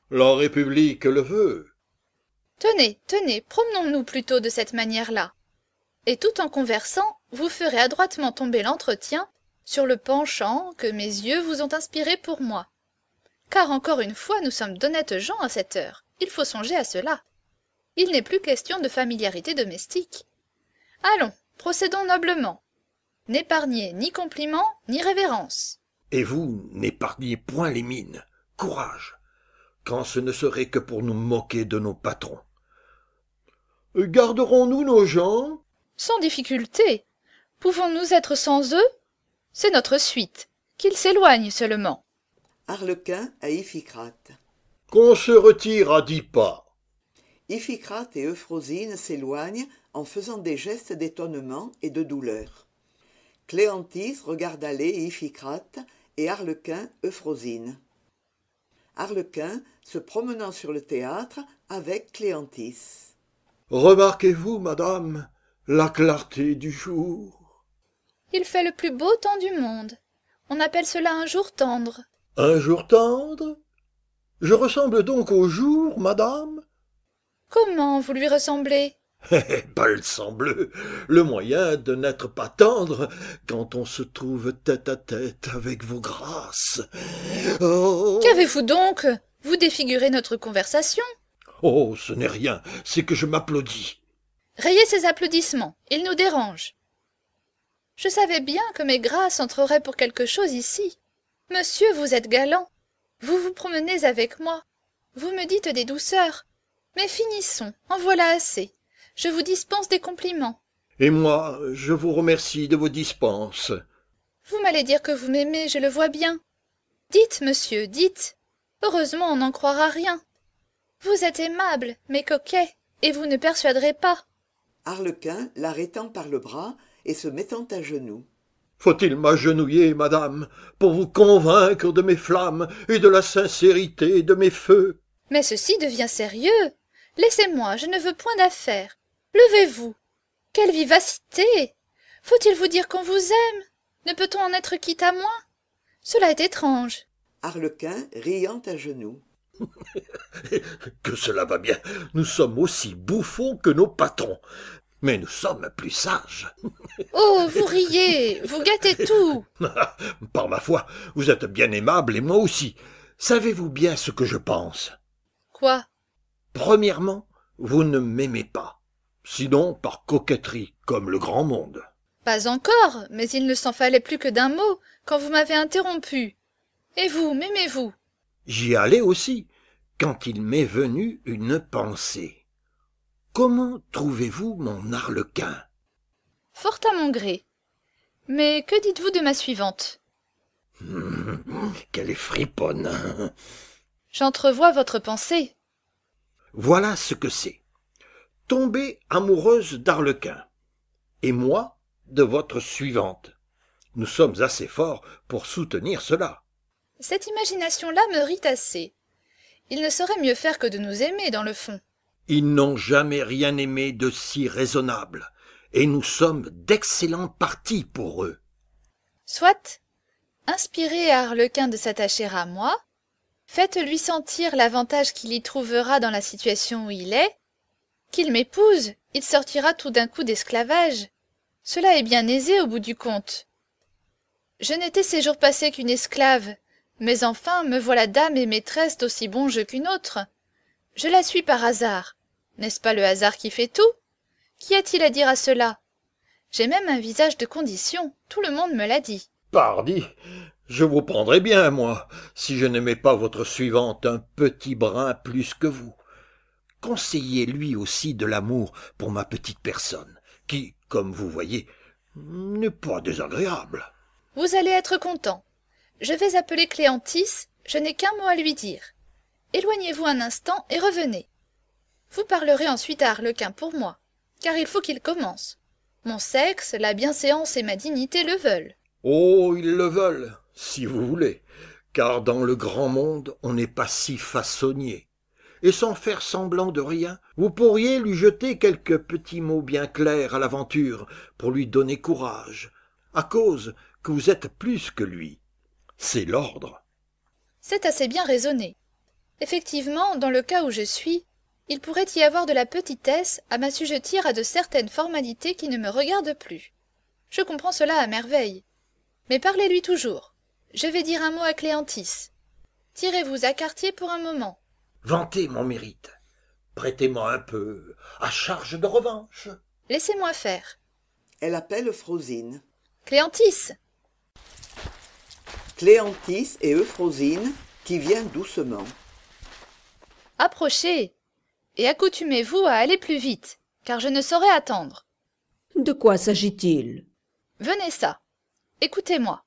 La République le veut. Tenez, tenez, promenons-nous plutôt de cette manière-là. Et tout en conversant, vous ferez adroitement tomber l'entretien sur le penchant que mes yeux vous ont inspiré pour moi. Car encore une fois, nous sommes d'honnêtes gens à cette heure. Il faut songer à cela. Il n'est plus question de familiarité domestique. Allons, procédons noblement n'épargnez ni compliments ni révérences et vous n'épargnez point les mines courage quand ce ne serait que pour nous moquer de nos patrons garderons nous nos gens sans difficulté pouvons-nous être sans eux c'est notre suite qu'ils s'éloignent seulement arlequin à iphicrate qu'on se retire à dix pas iphicrate et euphrosine s'éloignent en faisant des gestes d'étonnement et de douleur Cléantis regarda les et iphicrate et arlequin euphrosine arlequin se promenant sur le théâtre avec Cléantis. remarquez-vous madame la clarté du jour il fait le plus beau temps du monde on appelle cela un jour tendre un jour tendre je ressemble donc au jour madame comment vous lui ressemblez pas [LAUGHS] le bleu, le moyen de n'être pas tendre quand on se trouve tête à tête avec vos grâces. Oh. Qu'avez-vous donc Vous défigurez notre conversation. Oh, ce n'est rien, c'est que je m'applaudis. Rayez ces applaudissements, ils nous dérangent. Je savais bien que mes grâces entreraient pour quelque chose ici. Monsieur, vous êtes galant. Vous vous promenez avec moi. Vous me dites des douceurs. Mais finissons, en voilà assez je vous dispense des compliments et moi je vous remercie de vos dispenses vous m'allez dire que vous m'aimez je le vois bien dites monsieur dites heureusement on n'en croira rien vous êtes aimable mais coquet et vous ne persuaderez pas arlequin l'arrêtant par le bras et se mettant à genoux faut-il m'agenouiller madame pour vous convaincre de mes flammes et de la sincérité de mes feux mais ceci devient sérieux laissez-moi je ne veux point d'affaires levez-vous quelle vivacité faut-il vous dire qu'on vous aime ne peut-on en être quitte à moi cela est étrange arlequin riant à genoux [LAUGHS] que cela va bien nous sommes aussi bouffons que nos patrons mais nous sommes plus sages. [LAUGHS] oh, vous riez, vous gâtez tout. [LAUGHS] Par ma foi, vous êtes bien aimable et moi aussi. Savez-vous bien ce que je pense Quoi Premièrement, vous ne m'aimez pas sinon par coquetterie, comme le grand monde. Pas encore, mais il ne s'en fallait plus que d'un mot, quand vous m'avez interrompu. Et vous, m'aimez-vous J'y allais aussi, quand il m'est venu une pensée. Comment trouvez-vous mon arlequin Fort à mon gré. Mais que dites-vous de ma suivante [LAUGHS] Qu'elle est friponne J'entrevois votre pensée. Voilà ce que c'est tombée amoureuse d'Arlequin, et moi de votre suivante. Nous sommes assez forts pour soutenir cela. Cette imagination-là me rit assez. Il ne saurait mieux faire que de nous aimer, dans le fond. Ils n'ont jamais rien aimé de si raisonnable, et nous sommes d'excellents partis pour eux. Soit, inspirez Arlequin de s'attacher à moi, faites-lui sentir l'avantage qu'il y trouvera dans la situation où il est, qu'il m'épouse il sortira tout d'un coup d'esclavage cela est bien aisé au bout du compte je n'étais ces jours passés qu'une esclave mais enfin me voilà dame et maîtresse d'aussi bon jeu qu'une autre je la suis par hasard n'est-ce pas le hasard qui fait tout qu'y a-t-il à dire à cela j'ai même un visage de condition tout le monde me l'a dit pardi je vous prendrai bien moi si je n'aimais pas votre suivante un petit brin plus que vous « lui aussi de l'amour pour ma petite personne, qui, comme vous voyez, n'est pas désagréable. Vous allez être content. Je vais appeler Cléantis, je n'ai qu'un mot à lui dire. Éloignez-vous un instant et revenez. Vous parlerez ensuite à Arlequin pour moi, car il faut qu'il commence. Mon sexe, la bienséance et ma dignité le veulent. Oh, ils le veulent, si vous voulez, car dans le grand monde, on n'est pas si façonnier et sans faire semblant de rien, vous pourriez lui jeter quelques petits mots bien clairs à l'aventure pour lui donner courage, à cause que vous êtes plus que lui. C'est l'ordre. C'est assez bien raisonné. Effectivement, dans le cas où je suis, il pourrait y avoir de la petitesse à m'assujettir à de certaines formalités qui ne me regardent plus. Je comprends cela à merveille. Mais parlez-lui toujours. Je vais dire un mot à Cléantis. Tirez-vous à quartier pour un moment. Vantez mon mérite. Prêtez-moi un peu, à charge de revanche. Laissez-moi faire. Elle appelle Euphrosine. »« Cléantis Cléantis et Euphrosine qui vient doucement. Approchez et accoutumez-vous à aller plus vite, car je ne saurais attendre. De quoi s'agit-il Venez ça. Écoutez-moi.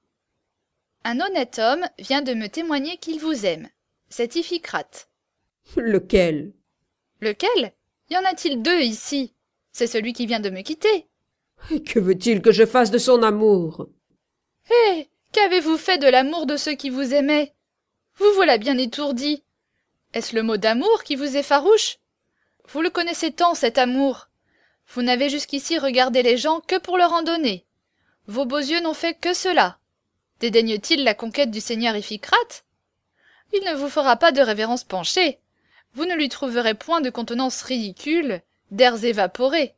Un honnête homme vient de me témoigner qu'il vous aime. C'est Iphicrate. Lequel Lequel Y en a-t-il deux ici C'est celui qui vient de me quitter. que veut-il que je fasse de son amour Hé eh, Qu'avez-vous fait de l'amour de ceux qui vous aimaient Vous voilà bien étourdi. Est-ce le mot d'amour qui vous effarouche Vous le connaissez tant, cet amour. Vous n'avez jusqu'ici regardé les gens que pour leur en donner. Vos beaux yeux n'ont fait que cela. Dédaigne-t-il la conquête du seigneur Iphicrate Il ne vous fera pas de révérence penchée vous ne lui trouverez point de contenance ridicule d'airs évaporés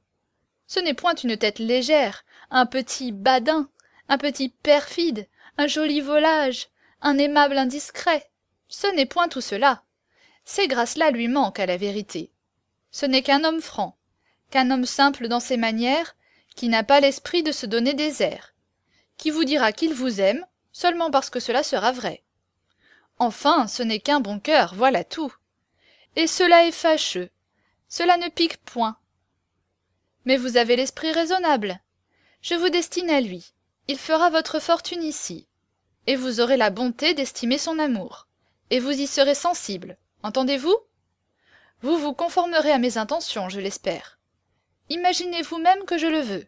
ce n'est point une tête légère un petit badin un petit perfide un joli volage un aimable indiscret ce n'est point tout cela ces grâces là lui manquent à la vérité ce n'est qu'un homme franc qu'un homme simple dans ses manières qui n'a pas l'esprit de se donner des airs qui vous dira qu'il vous aime seulement parce que cela sera vrai enfin ce n'est qu'un bon cœur voilà tout et cela est fâcheux. Cela ne pique point. Mais vous avez l'esprit raisonnable. Je vous destine à lui. Il fera votre fortune ici. Et vous aurez la bonté d'estimer son amour. Et vous y serez sensible. Entendez-vous Vous vous conformerez à mes intentions, je l'espère. Imaginez-vous même que je le veux.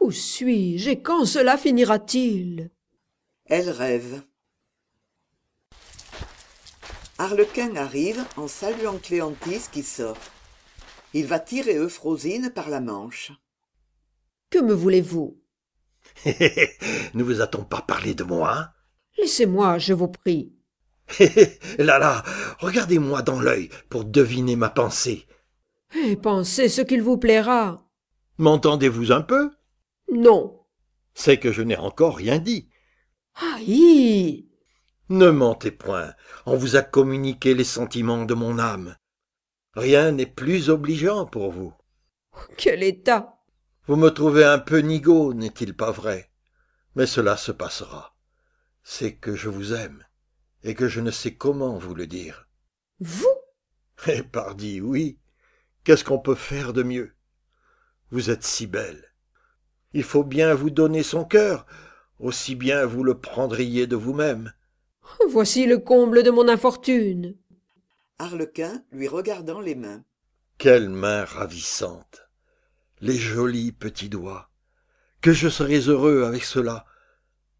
Où suis-je et quand cela finira-t-il Elle rêve. Harlequin arrive en saluant Cléantis qui sort. Il va tirer Euphrosine par la manche. Que me voulez-vous [LAUGHS] Ne vous a-t-on pas parlé de moi Laissez-moi, je vous prie. [LAUGHS] là là, regardez-moi dans l'œil pour deviner ma pensée. Eh, pensez ce qu'il vous plaira. M'entendez-vous un peu Non. C'est que je n'ai encore rien dit. Aïe ne mentez point, on vous a communiqué les sentiments de mon âme. Rien n'est plus obligeant pour vous. Quel état Vous me trouvez un peu nigaud, n'est-il pas vrai Mais cela se passera. C'est que je vous aime, et que je ne sais comment vous le dire. Vous Eh pardi, oui. Qu'est-ce qu'on peut faire de mieux Vous êtes si belle. Il faut bien vous donner son cœur, aussi bien vous le prendriez de vous-même voici le comble de mon infortune arlequin lui regardant les mains quelles mains ravissantes les jolis petits doigts que je serais heureux avec cela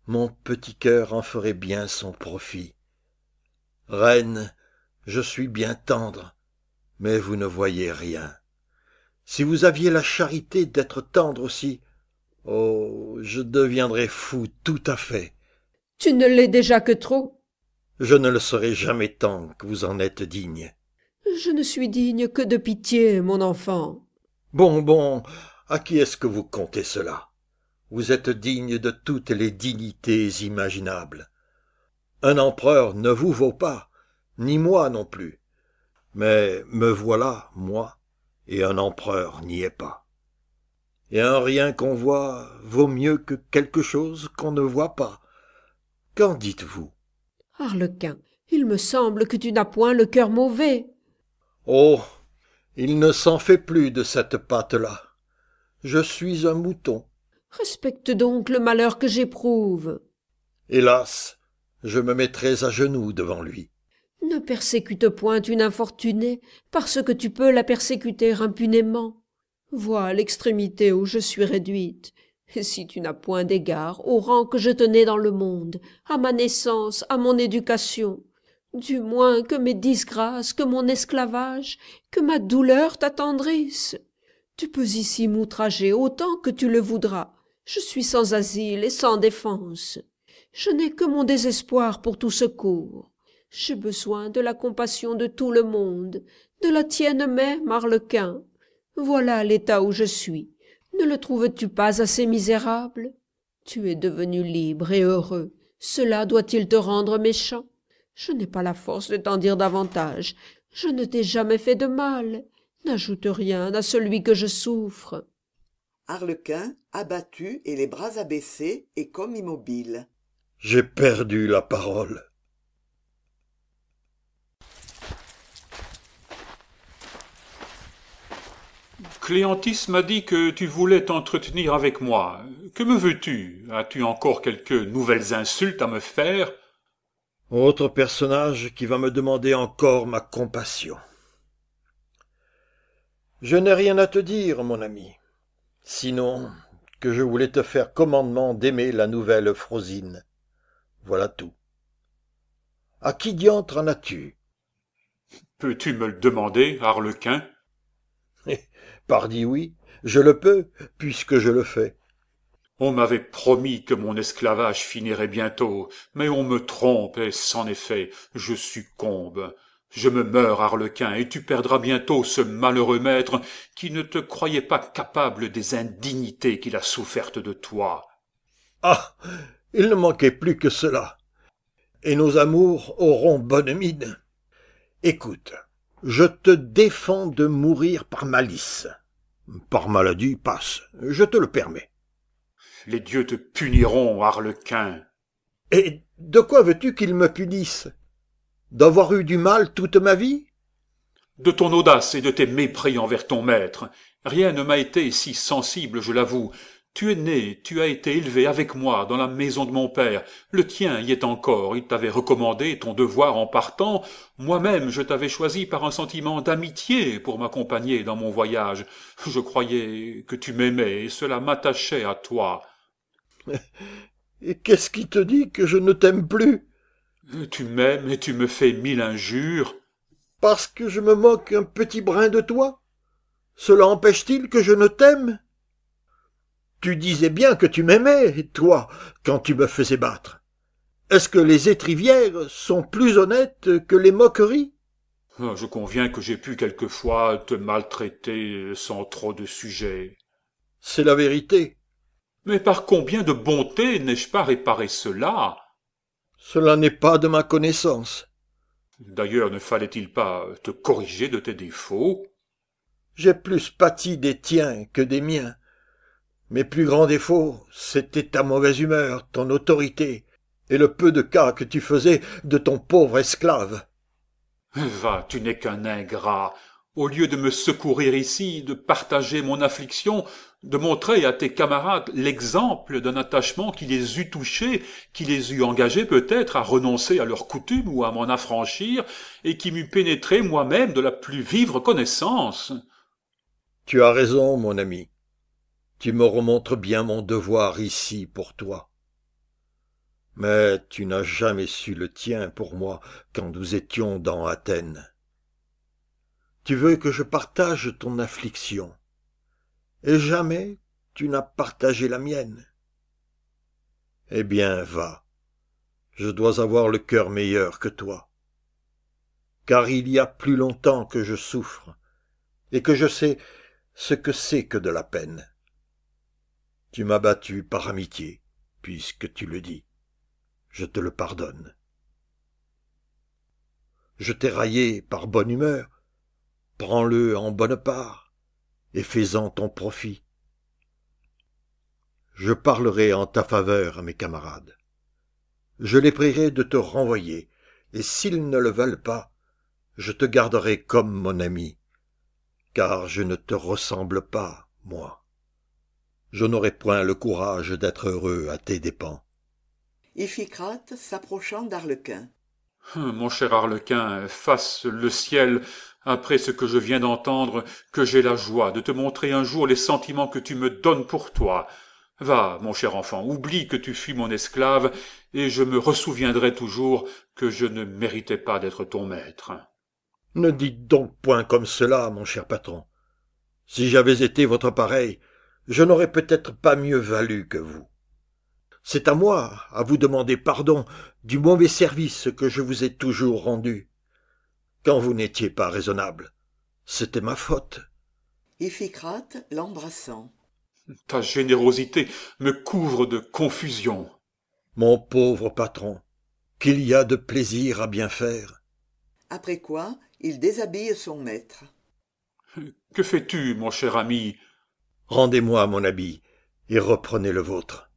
mon petit cœur en ferait bien son profit reine je suis bien tendre mais vous ne voyez rien si vous aviez la charité d'être tendre aussi oh je deviendrais fou tout à fait tu ne l'es déjà que trop je ne le serai jamais tant que vous en êtes digne. Je ne suis digne que de pitié, mon enfant. Bon, bon, à qui est-ce que vous comptez cela Vous êtes digne de toutes les dignités imaginables. Un empereur ne vous vaut pas, ni moi non plus. Mais me voilà, moi, et un empereur n'y est pas. Et un rien qu'on voit vaut mieux que quelque chose qu'on ne voit pas. Qu'en dites-vous arlequin il me semble que tu n'as point le cœur mauvais oh il ne s'en fait plus de cette patte là je suis un mouton respecte donc le malheur que j'éprouve hélas je me mettrais à genoux devant lui ne persécute point une infortunée parce que tu peux la persécuter impunément vois l'extrémité où je suis réduite si tu n'as point d'égard au rang que je tenais dans le monde, à ma naissance, à mon éducation, du moins que mes disgrâces, que mon esclavage, que ma douleur t'attendrissent. Tu peux ici m'outrager autant que tu le voudras. Je suis sans asile et sans défense. Je n'ai que mon désespoir pour tout secours. J'ai besoin de la compassion de tout le monde, de la tienne même, Marlequin. Voilà l'état où je suis ne le trouves-tu pas assez misérable Tu es devenu libre et heureux. Cela doit-il te rendre méchant Je n'ai pas la force de t'en dire davantage. Je ne t'ai jamais fait de mal. N'ajoute rien à celui que je souffre. Arlequin, abattu et les bras abaissés, et comme immobile. J'ai perdu la parole. Cléantis m'a dit que tu voulais t'entretenir avec moi. Que me veux-tu As-tu encore quelques nouvelles insultes à me faire Autre personnage qui va me demander encore ma compassion. Je n'ai rien à te dire, mon ami, sinon que je voulais te faire commandement d'aimer la nouvelle Frosine. Voilà tout. À qui diantre en as-tu Peux-tu me le demander, Harlequin pardi oui je le peux puisque je le fais on m'avait promis que mon esclavage finirait bientôt mais on me trompe et c'en est je succombe je me meurs arlequin et tu perdras bientôt ce malheureux maître qui ne te croyait pas capable des indignités qu'il a souffertes de toi ah il ne manquait plus que cela et nos amours auront bonne mine écoute je te défends de mourir par malice par maladie, passe, je te le permets. Les dieux te puniront, harlequin. Et de quoi veux-tu qu'ils me punissent D'avoir eu du mal toute ma vie De ton audace et de tes mépris envers ton maître. Rien ne m'a été si sensible, je l'avoue, tu es né tu as été élevé avec moi dans la maison de mon père le tien y est encore il t'avait recommandé ton devoir en partant moi-même je t'avais choisi par un sentiment d'amitié pour m'accompagner dans mon voyage je croyais que tu m'aimais et cela m'attachait à toi [LAUGHS] et qu'est-ce qui te dit que je ne t'aime plus tu m'aimes et tu me fais mille injures parce que je me moque un petit brin de toi cela empêche-t-il que je ne t'aime tu disais bien que tu m'aimais, toi, quand tu me faisais battre. Est-ce que les étrivières sont plus honnêtes que les moqueries ah, Je conviens que j'ai pu quelquefois te maltraiter sans trop de sujet. C'est la vérité. Mais par combien de bonté n'ai-je pas réparé cela Cela n'est pas de ma connaissance. D'ailleurs, ne fallait-il pas te corriger de tes défauts J'ai plus pâti des tiens que des miens. Mes plus grands défauts, c'était ta mauvaise humeur, ton autorité, et le peu de cas que tu faisais de ton pauvre esclave. Va, tu n'es qu'un ingrat. Au lieu de me secourir ici, de partager mon affliction, de montrer à tes camarades l'exemple d'un attachement qui les eût touchés, qui les eût engagés peut-être à renoncer à leurs coutumes ou à m'en affranchir, et qui m'eût pénétré moi-même de la plus vive connaissance. Tu as raison, mon ami tu me remontres bien mon devoir ici pour toi. Mais tu n'as jamais su le tien pour moi quand nous étions dans Athènes. Tu veux que je partage ton affliction, et jamais tu n'as partagé la mienne. Eh bien, va, je dois avoir le cœur meilleur que toi. Car il y a plus longtemps que je souffre, et que je sais ce que c'est que de la peine. Tu m'as battu par amitié, puisque tu le dis. Je te le pardonne. Je t'ai raillé par bonne humeur. Prends-le en bonne part, et fais-en ton profit. Je parlerai en ta faveur à mes camarades. Je les prierai de te renvoyer, et s'ils ne le veulent pas, je te garderai comme mon ami, car je ne te ressemble pas, moi je n'aurai point le courage d'être heureux à tes dépens. Iphicrate s'approchant d'Arlequin. Hein, mon cher Arlequin, fasse le ciel, après ce que je viens d'entendre, que j'ai la joie de te montrer un jour les sentiments que tu me donnes pour toi. Va, mon cher enfant, oublie que tu fus mon esclave, et je me ressouviendrai toujours que je ne méritais pas d'être ton maître. Ne dites donc point comme cela, mon cher patron. Si j'avais été votre pareil, je n'aurais peut-être pas mieux valu que vous. C'est à moi, à vous demander pardon du mauvais service que je vous ai toujours rendu. Quand vous n'étiez pas raisonnable, c'était ma faute. Iphicrate l'embrassant. Ta générosité me couvre de confusion. Mon pauvre patron, qu'il y a de plaisir à bien faire. Après quoi, il déshabille son maître. Que fais-tu, mon cher ami rendez-moi mon habit et reprenez le vôtre.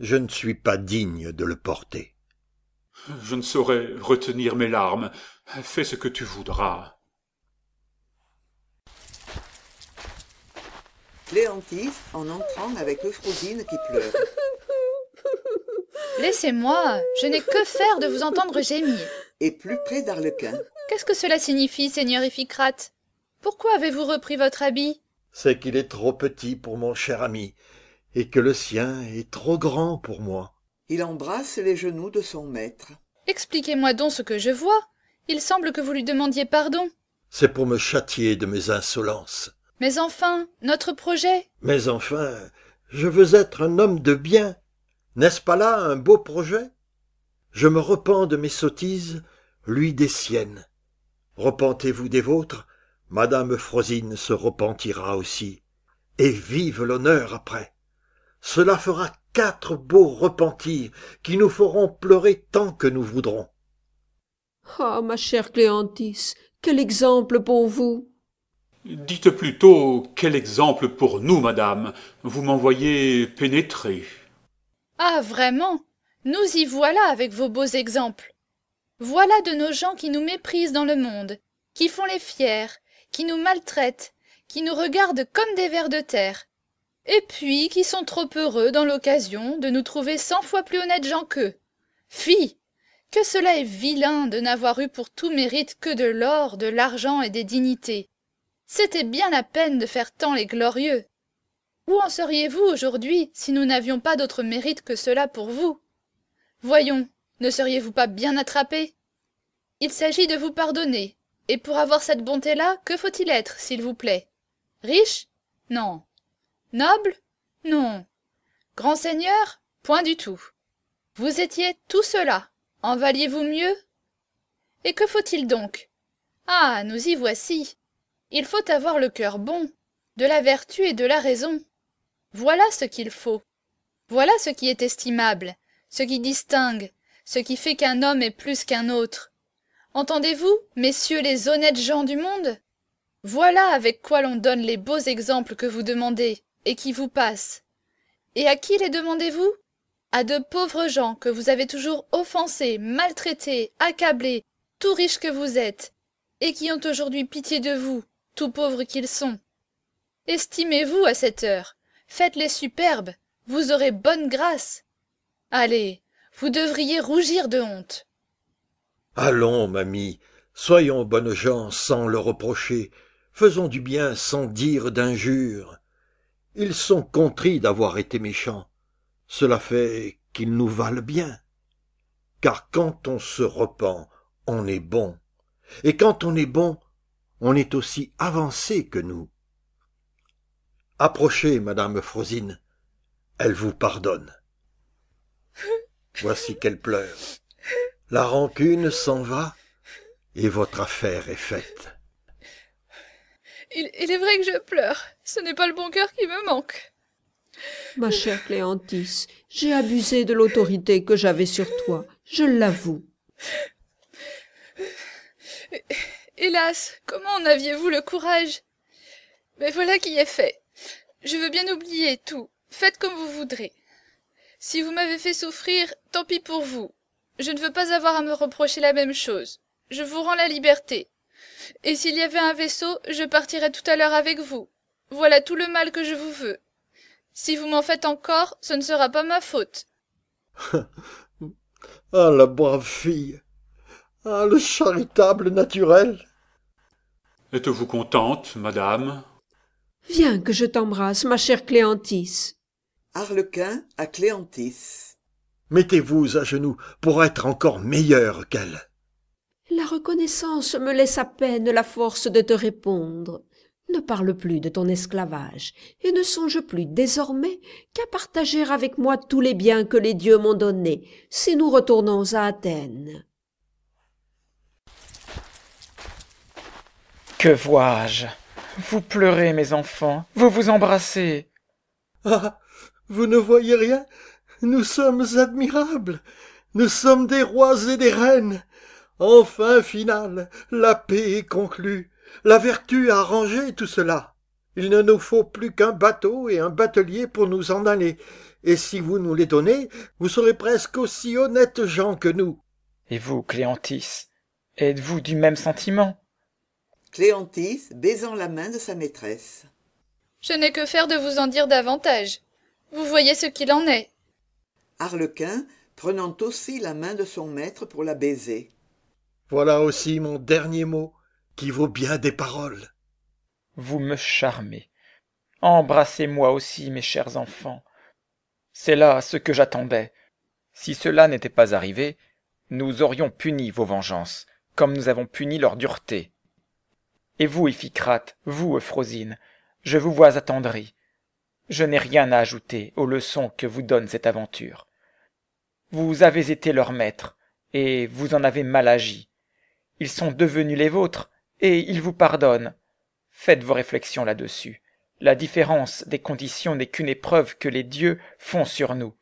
Je ne suis pas digne de le porter. Je ne saurais retenir mes larmes. Fais ce que tu voudras. cléantis en entrant avec Euphrosine qui pleure. [LAUGHS] Laissez-moi, je n'ai que faire de vous entendre gémir. Et plus près d'Arlequin. Qu'est-ce que cela signifie, seigneur Iphicrate Pourquoi avez-vous repris votre habit c'est qu'il est trop petit pour mon cher ami, et que le sien est trop grand pour moi. Il embrasse les genoux de son maître. Expliquez-moi donc ce que je vois. Il semble que vous lui demandiez pardon. C'est pour me châtier de mes insolences. Mais enfin, notre projet. Mais enfin, je veux être un homme de bien. N'est-ce pas là un beau projet Je me repens de mes sottises, lui des siennes. Repentez-vous des vôtres, Madame Frosine se repentira aussi. Et vive l'honneur après. Cela fera quatre beaux repentirs qui nous feront pleurer tant que nous voudrons. Ah, ma chère Cléantis, quel exemple pour vous. Dites plutôt quel exemple pour nous, madame. Vous m'envoyez pénétrer. Ah. Vraiment. Nous y voilà avec vos beaux exemples. Voilà de nos gens qui nous méprisent dans le monde, qui font les fiers, qui nous maltraitent, qui nous regardent comme des vers de terre, et puis qui sont trop heureux dans l'occasion de nous trouver cent fois plus honnêtes gens qu'eux. Fi Que cela est vilain de n'avoir eu pour tout mérite que de l'or, de l'argent et des dignités. C'était bien la peine de faire tant les glorieux. Où en seriez-vous aujourd'hui si nous n'avions pas d'autre mérite que cela pour vous Voyons, ne seriez-vous pas bien attrapé Il s'agit de vous pardonner, et pour avoir cette bonté-là, que faut-il être, s'il vous plaît Riche Non. Noble Non. Grand seigneur Point du tout. Vous étiez tout cela. En valiez-vous mieux Et que faut-il donc Ah, nous y voici. Il faut avoir le cœur bon, de la vertu et de la raison. Voilà ce qu'il faut. Voilà ce qui est estimable, ce qui distingue, ce qui fait qu'un homme est plus qu'un autre entendez-vous, messieurs les honnêtes gens du monde Voilà avec quoi l'on donne les beaux exemples que vous demandez, et qui vous passent. Et à qui les demandez-vous À de pauvres gens que vous avez toujours offensés, maltraités, accablés, tout riches que vous êtes, et qui ont aujourd'hui pitié de vous, tout pauvres qu'ils sont. Estimez-vous à cette heure, faites-les superbes, vous aurez bonne grâce. Allez, vous devriez rougir de honte. Allons, mamie, soyons bonnes gens sans le reprocher, faisons du bien sans dire d'injures. Ils sont contris d'avoir été méchants. Cela fait qu'ils nous valent bien. Car quand on se repent, on est bon. Et quand on est bon, on est aussi avancé que nous. Approchez, madame Frosine. Elle vous pardonne. [LAUGHS] Voici qu'elle pleure. La rancune s'en va et votre affaire est faite. Il, est vrai que je pleure. Ce n'est pas le bon cœur qui me manque. Ma chère Cléantis, j'ai abusé de l'autorité que j'avais sur toi, je l'avoue. Hélas, comment en aviez-vous le courage Mais voilà qui est fait. Je veux bien oublier tout. Faites comme vous voudrez. Si vous m'avez fait souffrir, tant pis pour vous. Je ne veux pas avoir à me reprocher la même chose. Je vous rends la liberté. Et s'il y avait un vaisseau, je partirais tout à l'heure avec vous. Voilà tout le mal que je vous veux. Si vous m'en faites encore, ce ne sera pas ma faute. [LAUGHS] ah, la brave fille Ah, le charitable naturel Êtes-vous contente, madame Viens que je t'embrasse, ma chère Cléantis. Arlequin à Cléantis. Mettez-vous à genoux pour être encore meilleur qu'elle. La reconnaissance me laisse à peine la force de te répondre. Ne parle plus de ton esclavage, et ne songe plus désormais qu'à partager avec moi tous les biens que les dieux m'ont donnés, si nous retournons à Athènes. Que vois-je Vous pleurez, mes enfants, vous vous embrassez. Ah, vous ne voyez rien nous sommes admirables nous sommes des rois et des reines enfin finale la paix est conclue la vertu a arrangé tout cela il ne nous faut plus qu'un bateau et un batelier pour nous en aller et si vous nous les donnez vous serez presque aussi honnêtes gens que nous et vous cléantis êtes-vous du même sentiment cléantis baisant la main de sa maîtresse je n'ai que faire de vous en dire davantage vous voyez ce qu'il en est arlequin prenant aussi la main de son maître pour la baiser voilà aussi mon dernier mot qui vaut bien des paroles vous me charmez embrassez-moi aussi mes chers enfants c'est là ce que j'attendais si cela n'était pas arrivé nous aurions puni vos vengeances comme nous avons puni leur dureté et vous iphicrate vous euphrosine je vous vois attendri je n'ai rien à ajouter aux leçons que vous donne cette aventure vous avez été leur maître, et vous en avez mal agi. Ils sont devenus les vôtres, et ils vous pardonnent. Faites vos réflexions là-dessus. La différence des conditions n'est qu'une épreuve que les dieux font sur nous.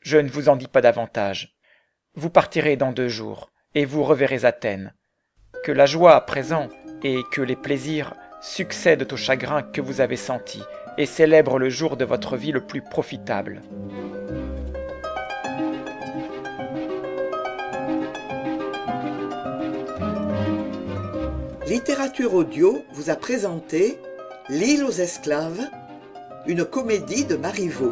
Je ne vous en dis pas davantage. Vous partirez dans deux jours, et vous reverrez Athènes. Que la joie à présent, et que les plaisirs, succèdent au chagrin que vous avez senti, et célèbrent le jour de votre vie le plus profitable. Littérature Audio vous a présenté L'île aux esclaves, une comédie de Marivaux.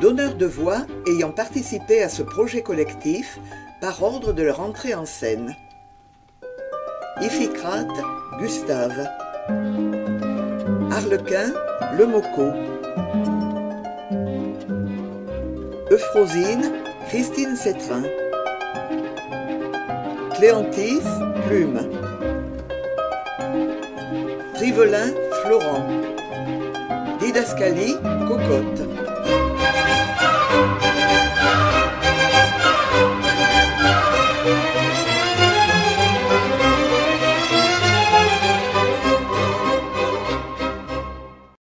Donneurs de voix ayant participé à ce projet collectif par ordre de leur entrée en scène. Iphicrate, Gustave. Arlequin, Le Moco. Euphrosine, Christine Cétrin. Cléantis, Plume. Trivelin, Florent. Didascalie, Cocotte.